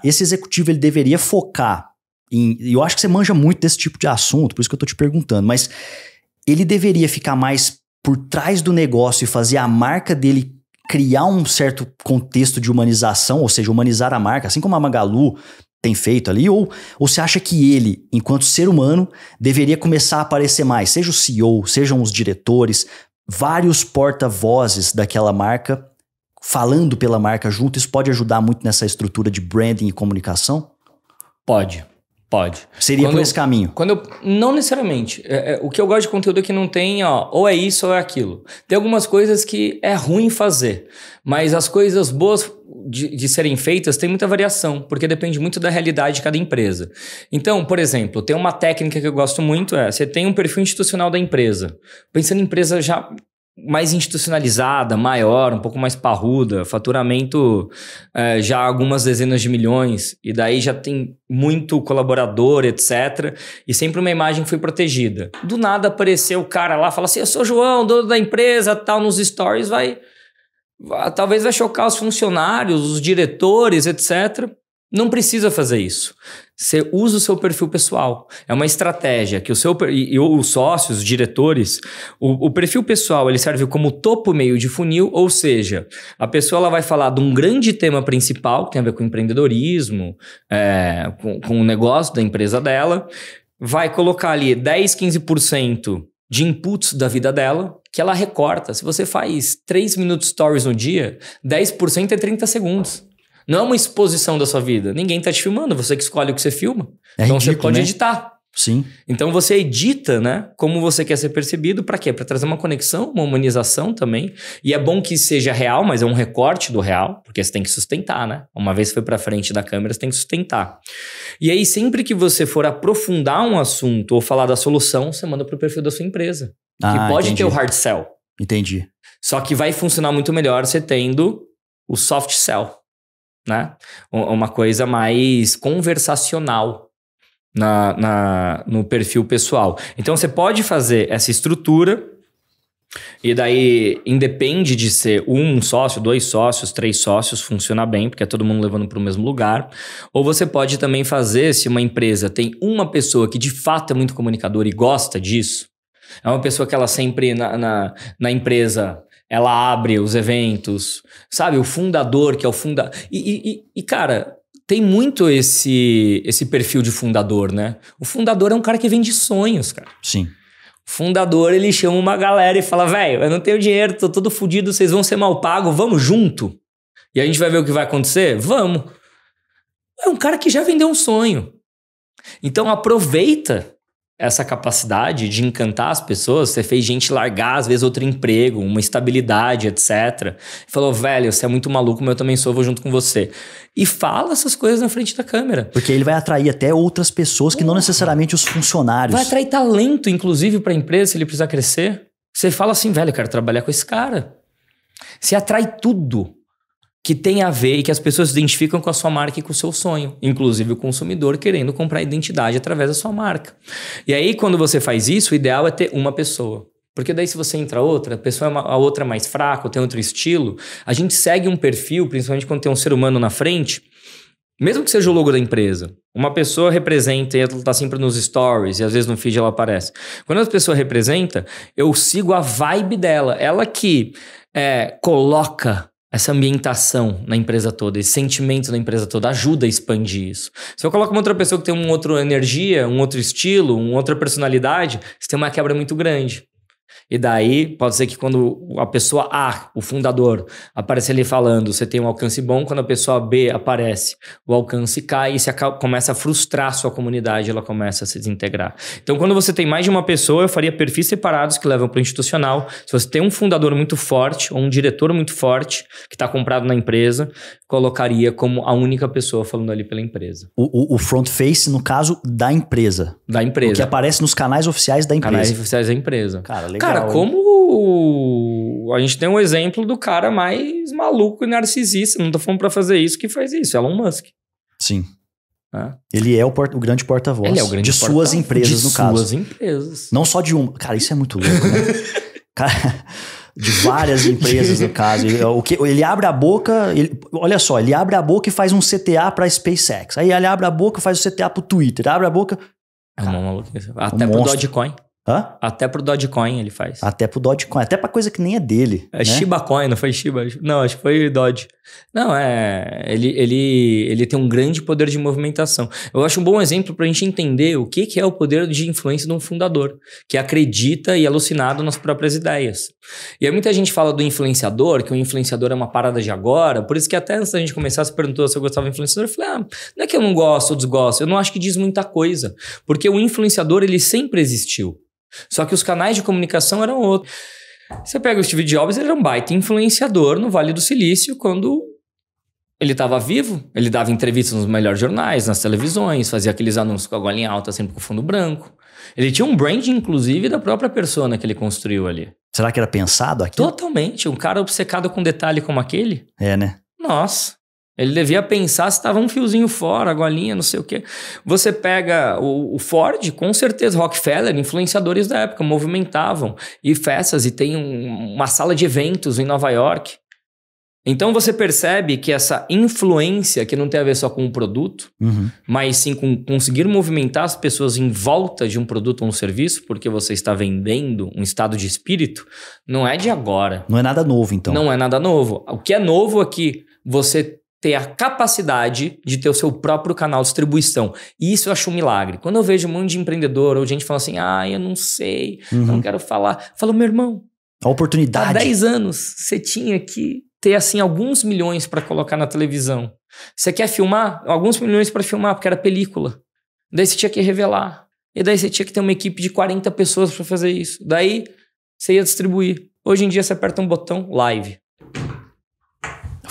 esse executivo ele deveria focar eu acho que você manja muito desse tipo de assunto, por isso que eu tô te perguntando, mas ele deveria ficar mais por trás do negócio e fazer a marca dele criar um certo contexto de humanização, ou seja, humanizar a marca, assim como a Magalu tem feito ali, ou, ou você acha que ele, enquanto ser humano, deveria começar a aparecer mais, seja o CEO, sejam os diretores, vários porta-vozes daquela marca falando pela marca junto, isso pode ajudar muito nessa estrutura de branding e comunicação? Pode, Pode. Seria quando por esse caminho. Quando eu, não necessariamente. É, é, o que eu gosto de conteúdo é que não tem, ó, ou é isso ou é aquilo. Tem algumas coisas que é ruim fazer, mas as coisas boas de, de serem feitas tem muita variação, porque depende muito da realidade de cada empresa. Então, por exemplo, tem uma técnica que eu gosto muito, é você tem um perfil institucional da empresa. Pensando em empresa já mais institucionalizada, maior, um pouco mais parruda, faturamento é, já algumas dezenas de milhões, e daí já tem muito colaborador, etc. E sempre uma imagem foi protegida. Do nada apareceu o cara lá, fala assim: Eu sou o João, dono da empresa, tal, nos stories, vai. vai talvez vai chocar os funcionários, os diretores, etc. Não precisa fazer isso. Você usa o seu perfil pessoal. É uma estratégia que o seu e, e os sócios, os diretores, o, o, perfil pessoal ele serve como topo meio de funil, ou seja, a pessoa ela vai falar de um grande tema principal que tem a ver com empreendedorismo, é, com, com o negócio da empresa dela, vai colocar ali 10, 15% de inputs da vida dela, que ela recorta. Se você faz 3 minutos stories no dia, 10% é 30 segundos. Não é uma exposição da sua vida. Ninguém está te filmando, você que escolhe o que você filma. É então ridículo, você pode né? editar. Sim. Então você edita, né? Como você quer ser percebido, para quê? Para trazer uma conexão, uma humanização também. E é bom que seja real, mas é um recorte do real, porque você tem que sustentar, né? Uma vez foi para frente da câmera, você tem que sustentar. E aí sempre que você for aprofundar um assunto ou falar da solução, você manda pro perfil da sua empresa, ah, que pode entendi. ter o hard sell. Entendi. Só que vai funcionar muito melhor você tendo o soft sell né? Uma coisa mais conversacional na, na, no perfil pessoal. Então você pode fazer essa estrutura. E daí, independe de ser um sócio, dois sócios, três sócios, funciona bem, porque é todo mundo levando para o mesmo lugar. Ou você pode também fazer, se uma empresa tem uma pessoa que de fato é muito comunicadora e gosta disso, é uma pessoa que ela sempre na, na, na empresa ela abre os eventos, sabe? O fundador, que é o funda. E, e, e, cara, tem muito esse, esse perfil de fundador, né? O fundador é um cara que vende sonhos, cara. Sim. O fundador, ele chama uma galera e fala: velho, eu não tenho dinheiro, tô todo fodido, vocês vão ser mal pago, vamos junto. E a gente vai ver o que vai acontecer? Vamos. É um cara que já vendeu um sonho. Então aproveita essa capacidade de encantar as pessoas, você fez gente largar, às vezes, outro emprego, uma estabilidade, etc. Falou, velho, você é muito maluco, mas eu também sou, vou junto com você. E fala essas coisas na frente da câmera. Porque ele vai atrair até outras pessoas que não necessariamente os funcionários. Vai atrair talento, inclusive, para a empresa, se ele precisar crescer. Você fala assim, velho, eu quero trabalhar com esse cara. Você atrai tudo que tem a ver e que as pessoas se identificam com a sua marca e com o seu sonho, inclusive o consumidor querendo comprar identidade através da sua marca. E aí, quando você faz isso, o ideal é ter uma pessoa. Porque daí, se você entra outra, a pessoa é uma, a outra é mais fraca, ou tem outro estilo, a gente segue um perfil, principalmente quando tem um ser humano na frente, mesmo que seja o logo da empresa, uma pessoa representa e ela está sempre nos stories e às vezes no feed ela aparece. Quando a pessoa representa, eu sigo a vibe dela, ela que é, coloca essa ambientação na empresa toda, esse sentimento na empresa toda, ajuda a expandir isso. Se eu coloco uma outra pessoa que tem uma outra energia, um outro estilo, uma outra personalidade, você tem uma quebra muito grande. E daí, pode ser que quando a pessoa A, o fundador, aparece ali falando, você tem um alcance bom, quando a pessoa B aparece, o alcance cai e você começa a frustrar a sua comunidade, ela começa a se desintegrar. Então, quando você tem mais de uma pessoa, eu faria perfis separados que levam para o institucional. Se você tem um fundador muito forte ou um diretor muito forte, que está comprado na empresa, colocaria como a única pessoa falando ali pela empresa. O, o, o front face, no caso, da empresa. Da empresa. O que aparece nos canais oficiais da empresa. Canais oficiais da empresa. Cara, legal. Cara, como a gente tem um exemplo do cara mais maluco e narcisista, não tô falando pra fazer isso, que faz isso, Elon Musk. Sim. É. Ele é o, o grande porta-voz é de suas empresas, de no caso de suas empresas. Não só de uma. Cara, isso é muito louco, né? de várias empresas, no caso. Ele, é o que, ele abre a boca, ele, olha só, ele abre a boca e faz um CTA pra SpaceX. Aí ele abre a boca e faz o um CTA pro Twitter. Abre a boca. Cara, é uma maluquice. Até um pro Dogecoin. Hã? Até pro Dogecoin ele faz. Até pro Dogecoin, até pra coisa que nem é dele. É né? Shiba Coin, não foi Shiba? Não, acho que foi Doge. Não, é. Ele, ele, ele tem um grande poder de movimentação. Eu acho um bom exemplo pra gente entender o que, que é o poder de influência de um fundador, que acredita e é alucinado nas próprias ideias. E aí muita gente fala do influenciador, que o influenciador é uma parada de agora, por isso que até antes da gente começar, a perguntou se eu gostava do influenciador. Eu falei, ah, não é que eu não gosto ou desgosto, eu não acho que diz muita coisa. Porque o influenciador, ele sempre existiu. Só que os canais de comunicação eram outros. Você pega o Steve Jobs, ele era um baita influenciador no Vale do Silício quando ele estava vivo. Ele dava entrevistas nos melhores jornais, nas televisões, fazia aqueles anúncios com a gola em alta, sempre com fundo branco. Ele tinha um brand, inclusive, da própria persona que ele construiu ali. Será que era pensado aqui? Totalmente. Um cara obcecado com detalhe como aquele? É, né? Nossa. Ele devia pensar se estava um fiozinho fora, a golinha, não sei o quê. Você pega o, o, Ford, com certeza, Rockefeller, influenciadores da época, movimentavam. E festas, e tem um, uma sala de eventos em Nova York. Então você percebe que essa influência, que não tem a ver só com o produto, uhum. mas sim com conseguir movimentar as pessoas em volta de um produto ou um serviço, porque você está vendendo um estado de espírito, não é de agora. Não é nada novo, então. Não é nada novo. O que é novo é que você ter a capacidade de ter o seu próprio canal de distribuição. E isso eu acho um milagre. Quando eu vejo um monte de empreendedor ou gente falando assim, ah, eu não sei, uhum. não quero falar. Eu falo, meu irmão, a oportunidade. Há 10 anos você tinha que ter assim alguns milhões para colocar na televisão. Você quer filmar? Alguns milhões para filmar, porque era película. Daí você tinha que revelar. E daí você tinha que ter uma equipe de 40 pessoas para fazer isso. Daí você ia distribuir. Hoje em dia você aperta um botão live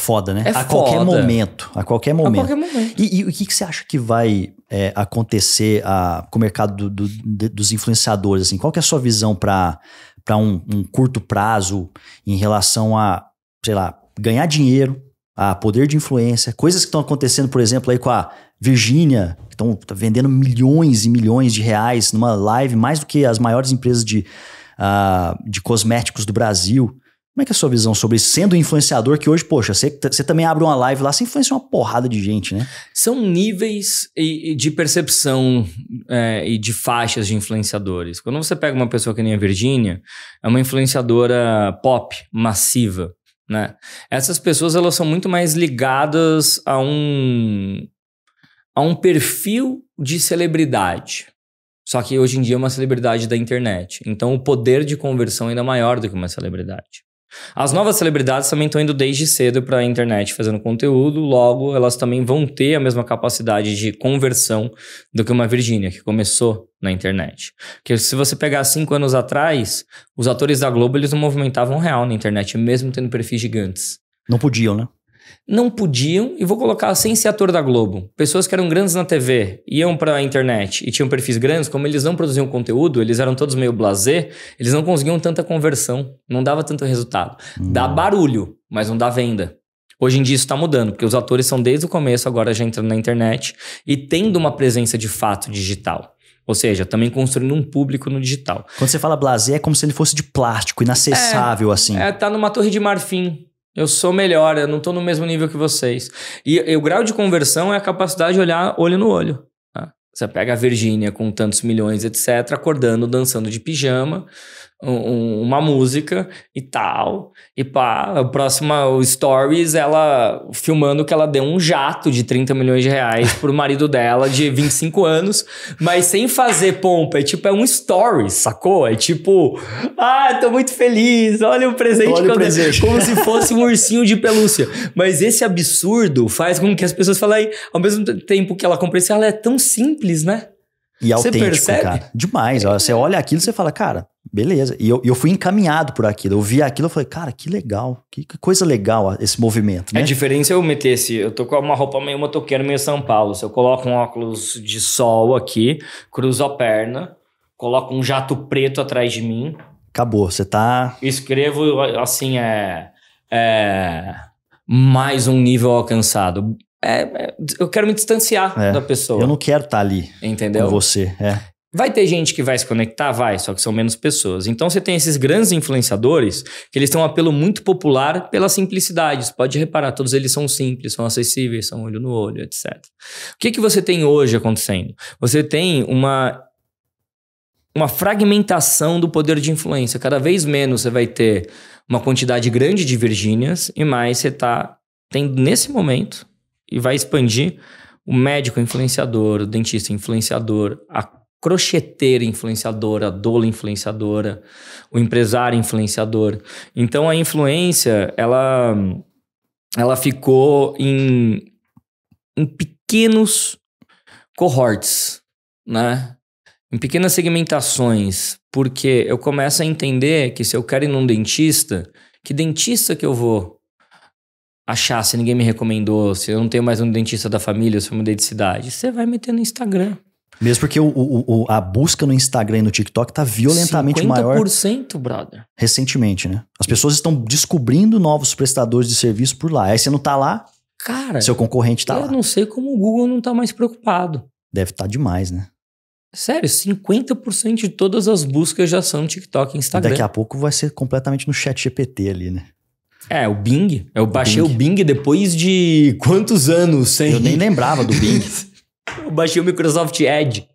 foda, né? É a foda. qualquer momento. A qualquer momento. A qualquer momento. E, e o que, que você acha que vai é, acontecer a, com o mercado do, do, dos influenciadores? Assim? Qual que é a sua visão para um, um curto prazo em relação a, sei lá, ganhar dinheiro, a poder de influência, coisas que estão acontecendo, por exemplo, aí com a Virgínia, que estão tá vendendo milhões e milhões de reais numa live, mais do que as maiores empresas de, uh, de cosméticos do Brasil. Como é que é a sua visão sobre isso? Sendo influenciador que hoje, poxa, você, você também abre uma live lá, você influencia uma porrada de gente, né? São níveis e, e de percepção é, e de faixas de influenciadores. Quando você pega uma pessoa que nem a Virgínia, é uma influenciadora pop, massiva, né? Essas pessoas, elas são muito mais ligadas a um, a um perfil de celebridade. Só que hoje em dia é uma celebridade da internet. Então o poder de conversão é ainda é maior do que uma celebridade. As novas celebridades também estão indo desde cedo para a internet fazendo conteúdo, logo elas também vão ter a mesma capacidade de conversão do que uma Virgínia, que começou na internet. Porque se você pegar cinco anos atrás, os atores da Globo eles não movimentavam real na internet, mesmo tendo perfis gigantes. Não podiam, né? não podiam, e vou colocar sem ser ator da Globo. Pessoas que eram grandes na TV, iam para a internet e tinham perfis grandes, como eles não produziam conteúdo, eles eram todos meio blazer, eles não conseguiam tanta conversão, não dava tanto resultado. Dá hum. barulho, mas não dá venda. Hoje em dia isso está mudando, porque os atores são desde o começo agora já entrando na internet e tendo uma presença de fato digital. Ou seja, também construindo um público no digital. Quando você fala blazer, é como se ele fosse de plástico, inacessável, é, assim. É, tá numa torre de marfim. Eu sou melhor, eu não estou no mesmo nível que vocês. E, e, o grau de conversão é a capacidade de olhar olho no olho. Tá? Você pega a Virgínia com tantos milhões, etc., acordando, dançando de pijama uma música e tal. E pá, a próxima o Stories, ela filmando que ela deu um jato de 30 milhões de reais pro marido dela de 25 anos, mas sem fazer pompa. É tipo, é um Stories, sacou? É tipo, ah, tô muito feliz, olha o presente. Olha o presente. Como se fosse um ursinho de pelúcia. Mas esse absurdo faz com que as pessoas falem, ao mesmo tempo que ela compra esse, ela é tão simples, né? E autêntico, cara. Demais. Ó, você olha aquilo e você fala, cara, beleza. E eu, eu fui encaminhado por aquilo. Eu vi aquilo e falei, cara, que legal. Que, que, coisa legal esse movimento, é né? A diferença é eu meter esse... Eu tô com uma roupa meio motoqueiro, meio São Paulo. Se eu coloco um óculos de sol aqui, cruzo a perna, coloco um jato preto atrás de mim... Acabou, você tá... Escrevo, assim, é... é mais um nível alcançado. É, é eu quero me distanciar é, da pessoa. Eu não quero estar tá ali. Entendeu? Com você. É. Vai ter gente que vai se conectar? Vai, só que são menos pessoas. Então você tem esses grandes influenciadores que eles têm um apelo muito popular pela simplicidade. Você pode reparar, todos eles são simples, são acessíveis, são olho no olho, etc. O que, que você tem hoje acontecendo? Você tem uma uma fragmentação do poder de influência. Cada vez menos você vai ter uma quantidade grande de Virgínias e mais você está tendo nesse momento e vai expandir o médico influenciador, o dentista influenciador, a crocheteira influenciadora, a doula influenciadora, o empresário influenciador. Então a influência, ela ela ficou em, em pequenos cohorts, né? Em pequenas segmentações, porque eu começo a entender que se eu quero ir num dentista, que dentista que eu vou achar se ninguém me recomendou, se eu não tenho mais um dentista da família, se eu mudei de cidade? Você vai meter no Instagram. Mesmo porque o, o, o, a busca no Instagram e no TikTok tá violentamente 50%, maior. 50%, brother. Recentemente, né? As pessoas estão descobrindo novos prestadores de serviço por lá. Aí você não tá lá, cara. Seu concorrente tá eu lá. Eu não sei como o Google não tá mais preocupado. Deve estar tá demais, né? Sério, 50% de todas as buscas já são TikTok e Instagram. Daqui a pouco vai ser completamente no chat GPT ali, né? É, o Bing. Eu o baixei Bing. o Bing depois de quantos anos? Sem... Eu nem lembrava do Bing. Eu baixei o Microsoft Edge.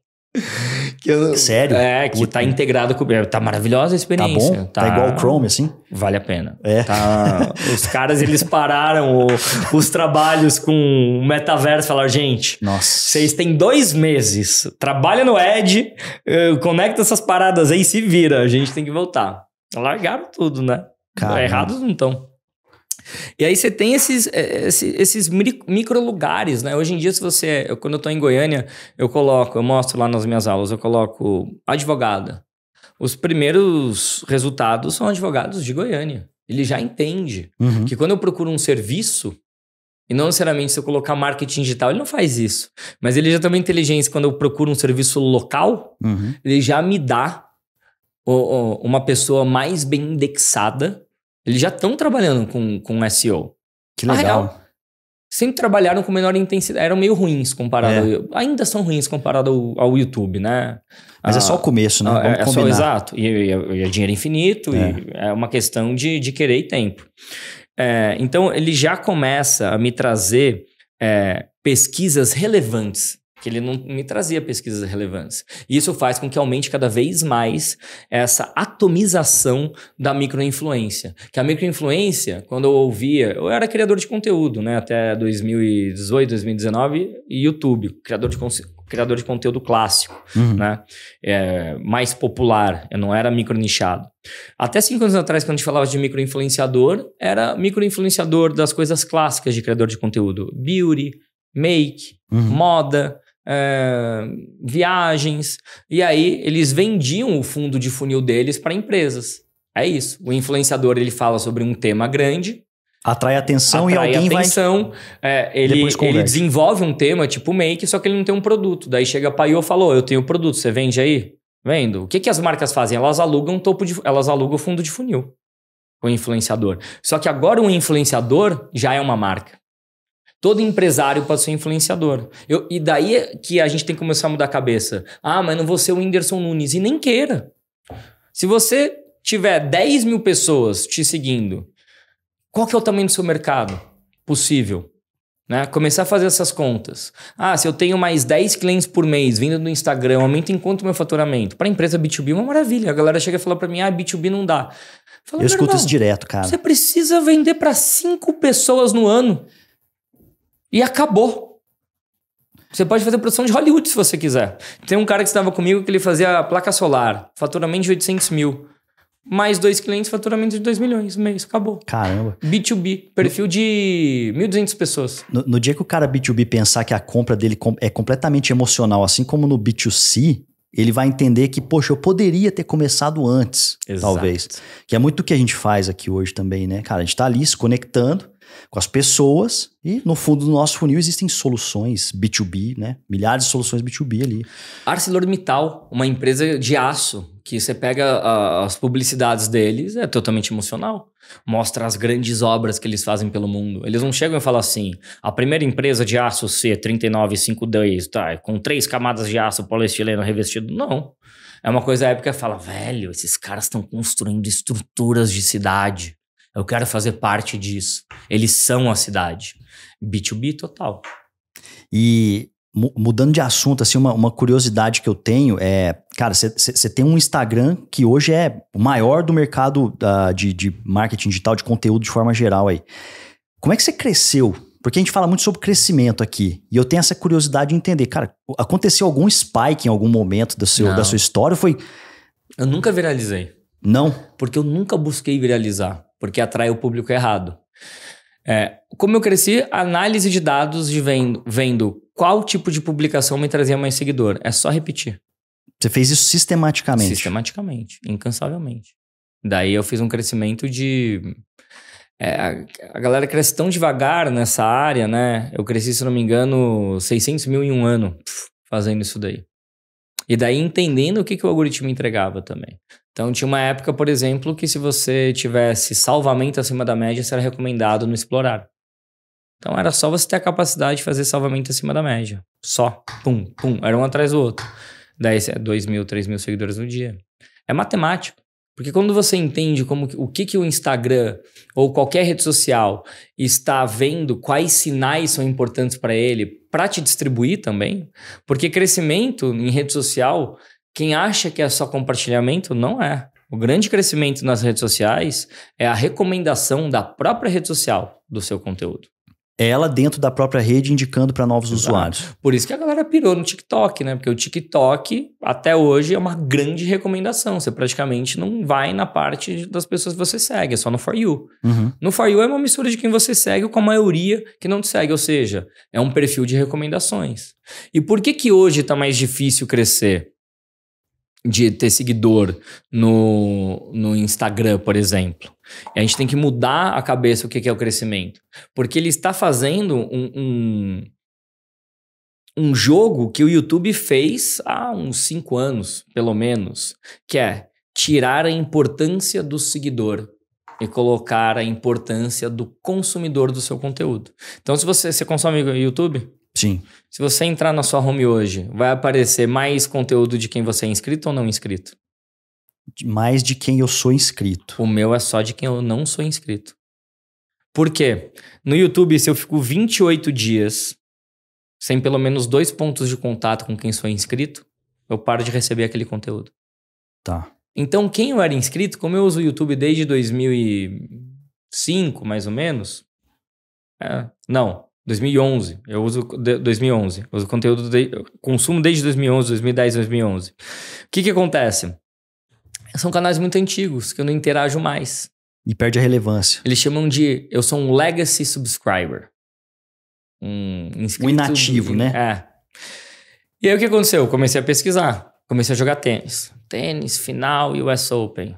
Sério? É, que Puta. tá integrado com. Tá maravilhosa a experiência. Tá bom? Tá, tá igual o Chrome, assim? Vale a pena. É. Tá... Os caras, eles pararam o... os trabalhos com o metaverso. Falaram, gente, Nossa. vocês têm dois meses. Trabalha no Edge, eh, conecta essas paradas aí e se vira. A gente tem que voltar. Largaram tudo, né? Caramba. Errados não estão. E aí você tem esses, eh, esses, micro lugares, né? Hoje em dia, se você. Eu, quando eu estou em Goiânia, eu coloco, eu mostro lá nas minhas aulas, eu coloco advogada. Os primeiros resultados são advogados de Goiânia. Ele já entende uhum. que quando eu procuro um serviço, e não necessariamente se eu colocar marketing digital, ele não faz isso. Mas ele já tem uma inteligência quando eu procuro um serviço local, uhum. ele já me dá uma pessoa mais bem indexada eles já estão trabalhando com, com SEO. Que ah, legal. Real, sempre trabalharam com menor intensidade. Eram meio ruins comparado. É. Ao, ainda são ruins comparado ao, ao YouTube, né? Mas é ah, é só o começo, né? Ah, Vamos é, é só, exato. E, e, é dinheiro infinito. É. E é uma questão de, de querer e tempo. É, então, ele já começa a me trazer é, pesquisas relevantes que ele não me trazia pesquisas de relevância. E isso faz com que aumente cada vez mais essa atomização da microinfluência. Que a microinfluência, quando eu ouvia, eu era criador de conteúdo, né? Até 2018, 2019, e YouTube, criador de criador de conteúdo clássico, uhum. né? É, mais popular, eu não era micro nichado. Até cinco anos atrás, quando a gente falava de influenciador, era influenciador das coisas clássicas de criador de conteúdo, beauty, make, uhum. moda, é, viagens. E aí eles vendiam o fundo de funil deles para empresas. É isso. O influenciador ele fala sobre um tema grande. Atrai atenção atrai e alguém atenção, vai... É, ele, ele desenvolve um tema tipo make, só que ele não tem um produto. Daí chega a Paiô e falou, oh, eu tenho produto, você vende aí? Vendo. O que, que as marcas fazem? Elas alugam topo de, elas alugam fundo de funil. O influenciador. Só que agora o influenciador já é uma marca. Todo empresário pode ser influenciador. Eu, e daí é que a gente tem que começar a mudar a cabeça. Ah, mas não vou ser o Whindersson Nunes. E nem queira. Se você tiver 10 mil pessoas te seguindo, qual que é o tamanho do seu mercado possível? Né? Começar a fazer essas contas. Ah, se eu tenho mais 10 clientes por mês vindo do Instagram, aumenta em quanto meu faturamento? Para a empresa B2B é uma maravilha. A galera chega e fala para mim, ah, B2B não dá. Fala, eu escuto irmão, isso direto, cara. Você precisa vender para cinco pessoas no ano. E acabou. Você pode fazer produção de Hollywood se você quiser. Tem um cara que estava comigo que ele fazia placa solar, faturamento de 800 mil. Mais dois clientes, faturamento de 2 milhões mês. Acabou. Caramba. B2B, perfil no, de 1.200 pessoas. No, no, dia que o cara B2B pensar que a compra dele é completamente emocional, assim como no B2C, ele vai entender que, poxa, eu poderia ter começado antes, Exato. talvez. Que é muito o que a gente faz aqui hoje também, né? Cara, a gente tá ali se conectando com as pessoas e no fundo do nosso funil existem soluções B2B, né? Milhares de soluções B2B ali. ArcelorMittal, uma empresa de aço que você pega a, as publicidades deles, é totalmente emocional. Mostra as grandes obras que eles fazem pelo mundo. Eles não chegam e falam assim: a primeira empresa de aço C3952, tá, com três camadas de aço poliestileno revestido. Não. É uma coisa épica, fala, velho, esses caras estão construindo estruturas de cidade eu quero fazer parte disso. Eles são a cidade. B2B total. E mudando de assunto, assim, uma, uma curiosidade que eu tenho é, cara, você tem um Instagram que hoje é o maior do mercado uh, de, de marketing digital, de conteúdo de forma geral aí. Como é que você cresceu? Porque a gente fala muito sobre crescimento aqui. E eu tenho essa curiosidade de entender, cara, aconteceu algum spike em algum momento do seu, da sua história? Foi. Eu nunca viralizei. Não? Porque eu nunca busquei viralizar porque atrai o público errado. É, como eu cresci, análise de dados de vendo, vendo qual tipo de publicação me trazia mais seguidor. É só repetir. Você fez isso sistematicamente? Sistematicamente, incansavelmente. Daí eu fiz um crescimento de. É, a galera cresce tão devagar nessa área, né? Eu cresci, se não me engano, 600 mil em um ano fazendo isso daí. E daí entendendo o que, que o algoritmo entregava também. Então, tinha uma época, por exemplo, que se você tivesse salvamento acima da média, você era recomendado no explorar. Então, era só você ter a capacidade de fazer salvamento acima da média. Só. Pum, pum. Era um atrás do outro. Daí, 2 é, mil, 3 mil seguidores no dia. É matemático. Porque quando você entende como o que, que o Instagram ou qualquer rede social está vendo, quais sinais são importantes para ele, para te distribuir também, porque crescimento em rede social quem acha que é só compartilhamento, não é. O grande crescimento nas redes sociais é a recomendação da própria rede social do seu conteúdo. É ela dentro da própria rede indicando para novos Exato. usuários. Por isso que a galera pirou no TikTok, né? Porque o TikTok, até hoje, é uma grande recomendação. Você praticamente não vai na parte das pessoas que você segue, é só no For You. Uhum. No For You é uma mistura de quem você segue com a maioria que não te segue, ou seja, é um perfil de recomendações. E por que que hoje está mais difícil crescer? de ter seguidor no, no Instagram, por exemplo. A gente tem que mudar a cabeça o que é o crescimento. Porque ele está fazendo um, um, um jogo que o YouTube fez há uns cinco anos, pelo menos, que é tirar a importância do seguidor e colocar a importância do consumidor do seu conteúdo. Então, se você, você consome YouTube, Sim. Se você entrar na sua home hoje, vai aparecer mais conteúdo de quem você é inscrito ou não inscrito? Mais de quem eu sou inscrito. O meu é só de quem eu não sou inscrito. Por quê? No YouTube, se eu fico 28 dias sem pelo menos dois pontos de contato com quem sou inscrito, eu paro de receber aquele conteúdo. Tá. Então, quem eu era inscrito, como eu uso o YouTube desde 2005, mais ou menos. É, não, 2011, eu uso 2011, uso conteúdo, de, consumo desde 2011, 2010, 2011. O que que acontece? São canais muito antigos, que eu não interajo mais. E perde a relevância. Eles chamam de, eu sou um legacy subscriber. Um inscrito... Um inativo, né? É. E aí o que aconteceu? Eu comecei a pesquisar, comecei a jogar tênis. Tênis, final, e US Open.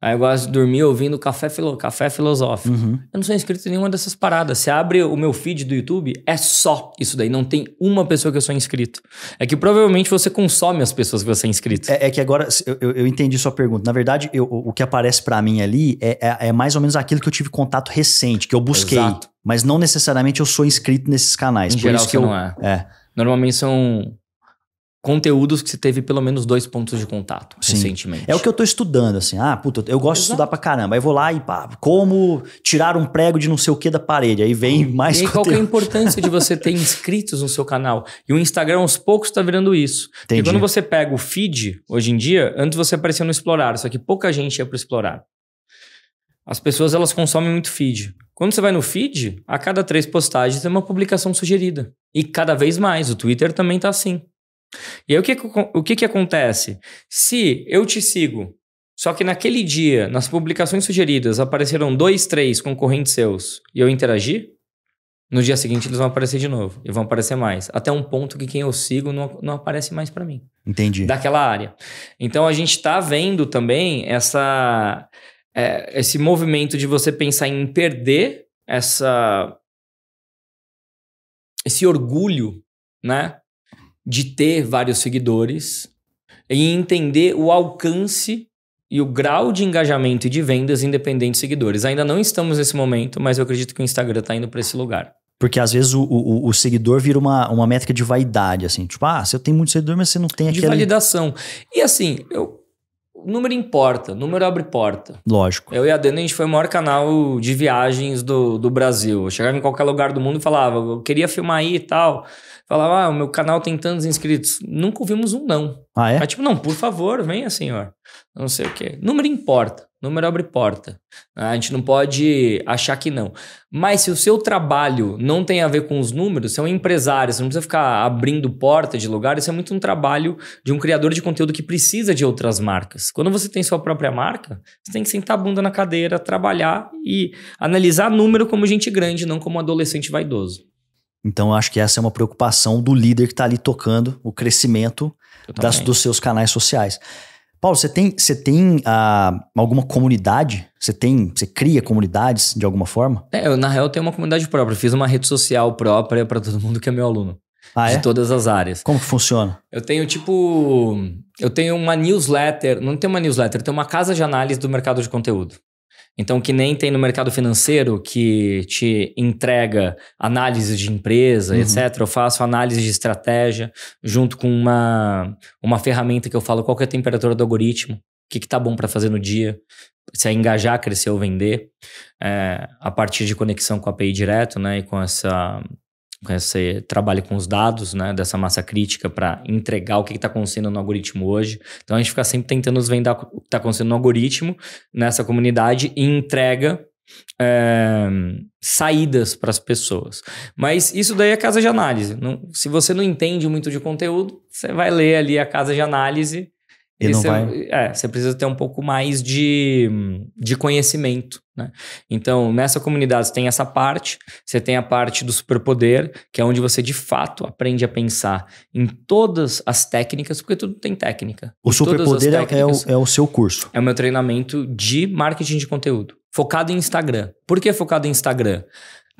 Aí eu gosto de dormir ouvindo Café, Filo, Café Filosófico. Uhum. Eu não sou inscrito em nenhuma dessas paradas. Você abre o meu feed do YouTube, é só isso daí. Não tem uma pessoa que eu sou inscrito. É que provavelmente você consome as pessoas que você é inscrito. É, é que agora eu, eu, entendi sua pergunta. Na verdade, eu, o que aparece para mim ali é, é, é, mais ou menos aquilo que eu tive contato recente, que eu busquei. Exato. Mas não necessariamente eu sou inscrito nesses canais. Em Por geral, isso que eu, não é. é. Normalmente são conteúdos que você teve pelo menos dois pontos de contato Sim. recentemente. É o que eu tô estudando, assim. Ah, puta, eu gosto Exato. de estudar pra caramba. Aí vou lá e pá, como tirar um prego de não sei o que da parede. Aí vem mais e aí, qual é a importância de você ter inscritos no seu canal? E o Instagram, aos poucos, tá virando isso. Entendi. quando você pega o feed, hoje em dia, antes você aparecia no Explorar, só que pouca gente ia pro Explorar. As pessoas, elas consomem muito feed. Quando você vai no feed, a cada três postagens tem uma publicação sugerida. E cada vez mais. O Twitter também tá assim. E aí o que, o que, que acontece? Se eu te sigo, só que naquele dia, nas publicações sugeridas, apareceram dois, três concorrentes seus e eu interagi, no dia seguinte eles vão aparecer de novo e vão aparecer mais. Até um ponto que quem eu sigo não, não aparece mais para mim. Entendi. Daquela área. Então a gente está vendo também essa, é, esse movimento de você pensar em perder essa, esse orgulho, né? de ter vários seguidores e entender o alcance e o grau de engajamento e de vendas independente de seguidores. Ainda não estamos nesse momento, mas eu acredito que o Instagram está indo para esse lugar. Porque às vezes o, o, o, seguidor vira uma, uma métrica de vaidade, assim. Tipo, ah, você tem muito seguidor, mas você não tem aquele... De validação. E assim, eu... O número importa, número abre porta. Lógico. Eu e a Dena, a gente foi o maior canal de viagens do, do Brasil. Eu chegava em qualquer lugar do mundo e falava, eu queria filmar aí e tal falava, ah, o meu canal tem tantos inscritos. Nunca ouvimos um não. Ah, é? Mas tipo, não, por favor, venha, senhor. Não sei o quê. Número importa. Número abre porta. A gente não pode achar que não. Mas se o seu trabalho não tem a ver com os números, você é um empresário, você não precisa ficar abrindo porta de lugar, isso é muito um trabalho de um criador de conteúdo que precisa de outras marcas. Quando você tem sua própria marca, você tem que sentar a bunda na cadeira, trabalhar e analisar número como gente grande, não como adolescente vaidoso. Então, eu acho que essa é uma preocupação do líder que está ali tocando o crescimento das, dos seus canais sociais. Paulo, você tem, você tem ah, alguma comunidade? Você tem, você cria comunidades de alguma forma? É, eu, na real, eu tenho uma comunidade própria. fiz uma rede social própria para todo mundo que é meu aluno. Ah, de é? todas as áreas. Como que funciona? Eu tenho tipo, eu tenho uma newsletter, não tem uma newsletter, tem tenho uma casa de análise do mercado de conteúdo. Então, que nem tem no mercado financeiro que te entrega análise de empresa, uhum. etc. Eu faço análise de estratégia junto com uma, uma ferramenta que eu falo qual que é a temperatura do algoritmo, o que, que tá bom para fazer no dia, se é engajar, crescer ou vender, é, a partir de conexão com a API direto, né? E com essa né, você trabalha com os dados né, dessa massa crítica para entregar o que está acontecendo no algoritmo hoje. Então a gente fica sempre tentando vender o que está acontecendo no algoritmo, nessa comunidade, e entrega é, saídas para as pessoas. Mas isso daí é casa de análise. Não, se você não entende muito de conteúdo, você vai ler ali a casa de análise e, e você, vai... é, você precisa ter um pouco mais de, de conhecimento, né? Então, nessa comunidade você tem essa parte, você tem a parte do superpoder, que é onde você de fato aprende a pensar em todas as técnicas, porque tudo tem técnica. O superpoder é, é o, é o seu curso. É o meu treinamento de marketing de conteúdo, focado em Instagram. Por que focado em Instagram?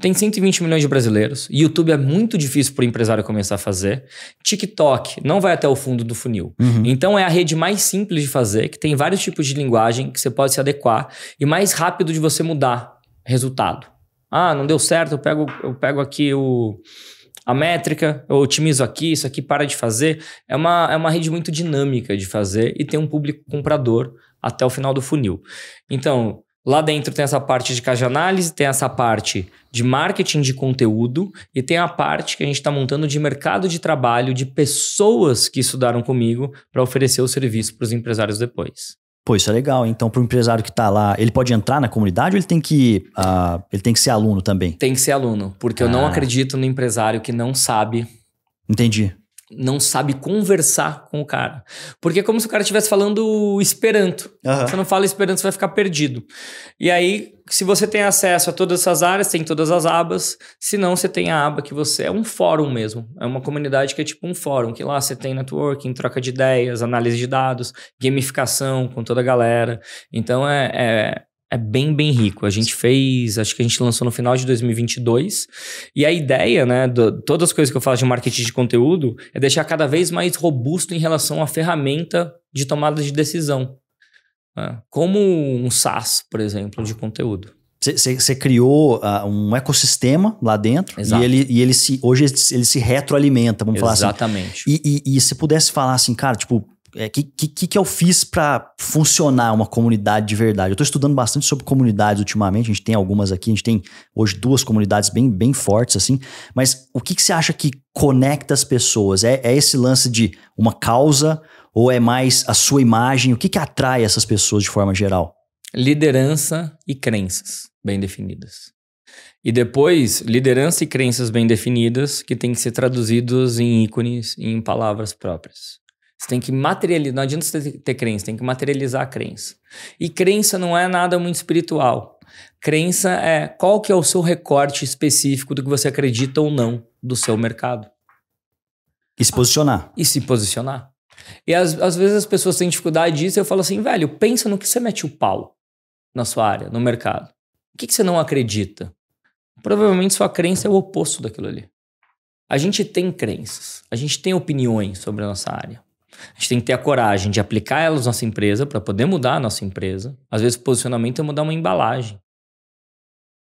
Tem 120 milhões de brasileiros. YouTube é muito difícil para o empresário começar a fazer. TikTok não vai até o fundo do funil. Uhum. Então é a rede mais simples de fazer, que tem vários tipos de linguagem que você pode se adequar e mais rápido de você mudar resultado. Ah, não deu certo, eu pego, eu pego aqui o, a métrica, eu otimizo aqui, isso aqui para de fazer. É uma, é uma rede muito dinâmica de fazer e tem um público comprador até o final do funil. Então, Lá dentro tem essa parte de caixa análise, tem essa parte de marketing de conteúdo e tem a parte que a gente está montando de mercado de trabalho de pessoas que estudaram comigo para oferecer o serviço para os empresários depois. Pô, isso é legal. Então, para o empresário que está lá, ele pode entrar na comunidade ou ele tem que, uh, ele tem que ser aluno também? Tem que ser aluno, porque ah. eu não ah. acredito no empresário que não sabe Entendi não sabe conversar com o cara. Porque é como se o cara estivesse falando Esperanto. Uhum. Você não fala Esperanto, você vai ficar perdido. E aí, se você tem acesso a todas essas áreas, tem todas as abas. Se não, você tem a aba que você... É um fórum mesmo. É uma comunidade que é tipo um fórum, que lá você tem networking, troca de ideias, análise de dados, gamificação com toda a galera. Então, é, é é bem, bem rico. A gente fez, acho que a gente lançou no final de 2022. E a ideia, né, do, todas as coisas que eu falo de marketing de conteúdo, é deixar cada vez mais robusto em relação à ferramenta de tomada de decisão. Né? Como um SaaS, por exemplo, de conteúdo. Você criou uh, um ecossistema lá dentro Exato. e ele, e ele se hoje ele se retroalimenta, vamos Exatamente. falar assim. Exatamente. e se pudesse falar assim, cara, tipo, o é, que, que, que eu fiz para funcionar uma comunidade de verdade? Eu estou estudando bastante sobre comunidades ultimamente, a gente tem algumas aqui, a gente tem hoje duas comunidades bem, bem fortes, assim, mas o que, que você acha que conecta as pessoas? É, é esse lance de uma causa ou é mais a sua imagem? O que, que atrai essas pessoas de forma geral? Liderança e crenças bem definidas. E depois, liderança e crenças bem definidas que têm que ser traduzidos em ícones, em palavras próprias. Você tem que materializar, não adianta você ter crença, tem que materializar a crença. E crença não é nada muito espiritual. Crença é qual que é o seu recorte específico do que você acredita ou não do seu mercado. E se posicionar. E se posicionar. E às, às vezes as pessoas têm dificuldade disso, eu falo assim, velho, pensa no que você mete o pau na sua área, no mercado. O que, que você não acredita? Provavelmente sua crença é o oposto daquilo ali. A gente tem crenças, a gente tem opiniões sobre a nossa área. A gente tem que ter a coragem de aplicar elas na nossa empresa para poder mudar a nossa empresa. Às vezes, o posicionamento é mudar uma embalagem,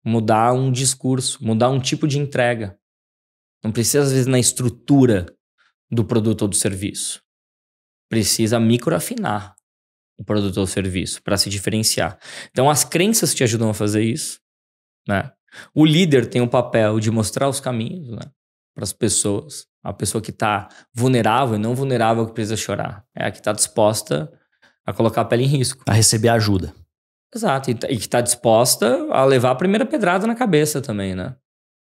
mudar um discurso, mudar um tipo de entrega. Não precisa, às vezes, na estrutura do produto ou do serviço. Precisa microafinar o produto ou serviço para se diferenciar. Então, as crenças te ajudam a fazer isso. Né? O líder tem o papel de mostrar os caminhos, né? para as pessoas. A pessoa que está vulnerável e não vulnerável que precisa chorar. É a que está disposta a colocar a pele em risco. A receber ajuda. Exato. E, tá, que está disposta a levar a primeira pedrada na cabeça também, né?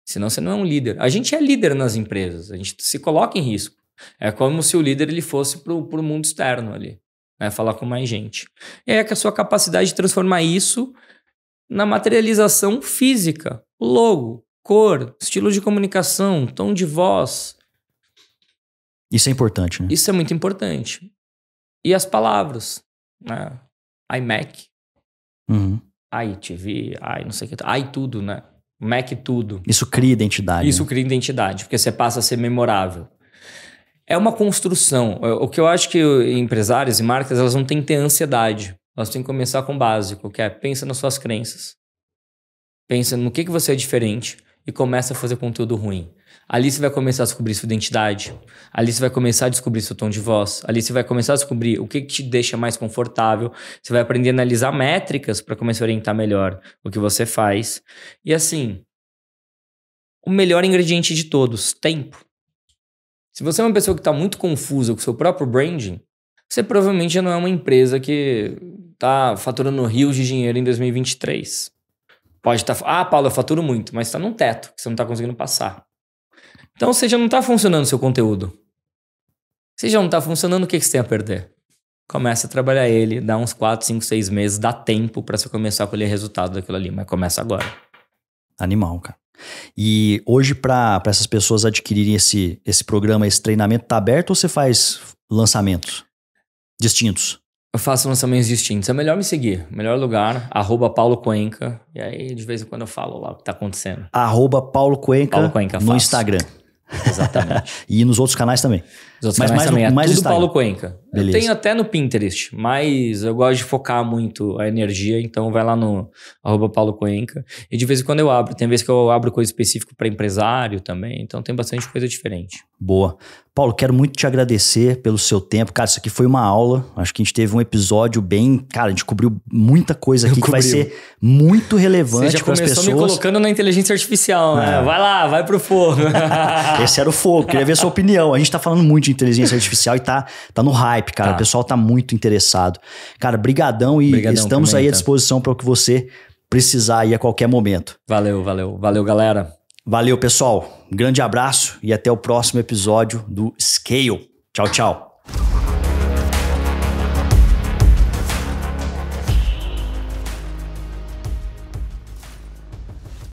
Senão você não é um líder. A gente é líder nas empresas. A gente se coloca em risco. É como se o líder ele fosse para o mundo externo ali. Né? Falar com mais gente. E é que a sua capacidade de transformar isso na materialização física. O logo, cor, estilo de comunicação, tom de voz. Isso é importante, né? Isso é muito importante. E as palavras, né? iMac, uhum. iTV, i não sei o que, i tudo, né? Mac tudo. Isso cria identidade. Isso né? cria identidade, porque você passa a ser memorável. É uma construção. É, o que eu acho que empresários e marcas, elas não têm que ter ansiedade. Elas têm que começar com o básico, que é pensa nas suas crenças. Pensa no que, que você é diferente e começa a fazer conteúdo ruim. Ali você vai começar a descobrir sua identidade, ali você vai começar a descobrir seu tom de voz, ali você vai começar a descobrir o que, que te deixa mais confortável, você vai aprender a analisar métricas para começar a orientar melhor o que você faz. E assim, o melhor ingrediente de todos, tempo. Se você é uma pessoa que está muito confusa com o seu próprio branding, você provavelmente já não é uma empresa que está faturando rios de dinheiro em 2023. Pode estar. Tá, ah, Paulo, eu faturo muito, mas está num teto que você não está conseguindo passar. Então, você já não está funcionando o seu conteúdo. Se já não está funcionando, o que, que você tem a perder? Começa a trabalhar ele, dá uns 4, 5, 6 meses, dá tempo para você começar a colher resultado daquilo ali, mas começa agora. Animal, cara. E hoje, para essas pessoas adquirirem esse, esse programa, esse treinamento, tá aberto ou você faz lançamentos distintos? eu faço lançamentos distintos. É melhor me seguir. Melhor lugar, arroba Paulo Cuenca. E aí, de vez em quando, eu falo lá o que tá acontecendo. Arroba Paulo Cuenca, Paulo Cuenca no faço. Instagram. Exatamente. e nos outros canais também. Mas mais, é mais do Paulo Cuenca. Beleza. Eu tenho até no Pinterest, mas eu gosto de focar muito a energia, então vai lá no arroba Paulo Cuenca. E de vez em quando eu abro. Tem vezes que eu abro coisa específica para empresário também, então tem bastante coisa diferente. Boa. Paulo, quero muito te agradecer pelo seu tempo. Cara, isso aqui foi uma aula. Acho que a gente teve um episódio bem. Cara, a gente cobriu muita coisa aqui eu que cobriu. vai ser muito relevante para as pessoas. Você me colocando na inteligência artificial, né? é. né? Vai lá, vai pro fogo. Esse era o fogo. Queria ver a sua opinião. A gente está falando muito de inteligência artificial e tá, tá no hype, cara. Tá. O pessoal tá muito interessado. Cara, brigadão e brigadão estamos também, aí à disposição para o que você precisar aí a qualquer momento. Valeu, valeu. Valeu, galera. Valeu, pessoal. Um grande abraço e até o próximo episódio do Scale. Tchau, tchau.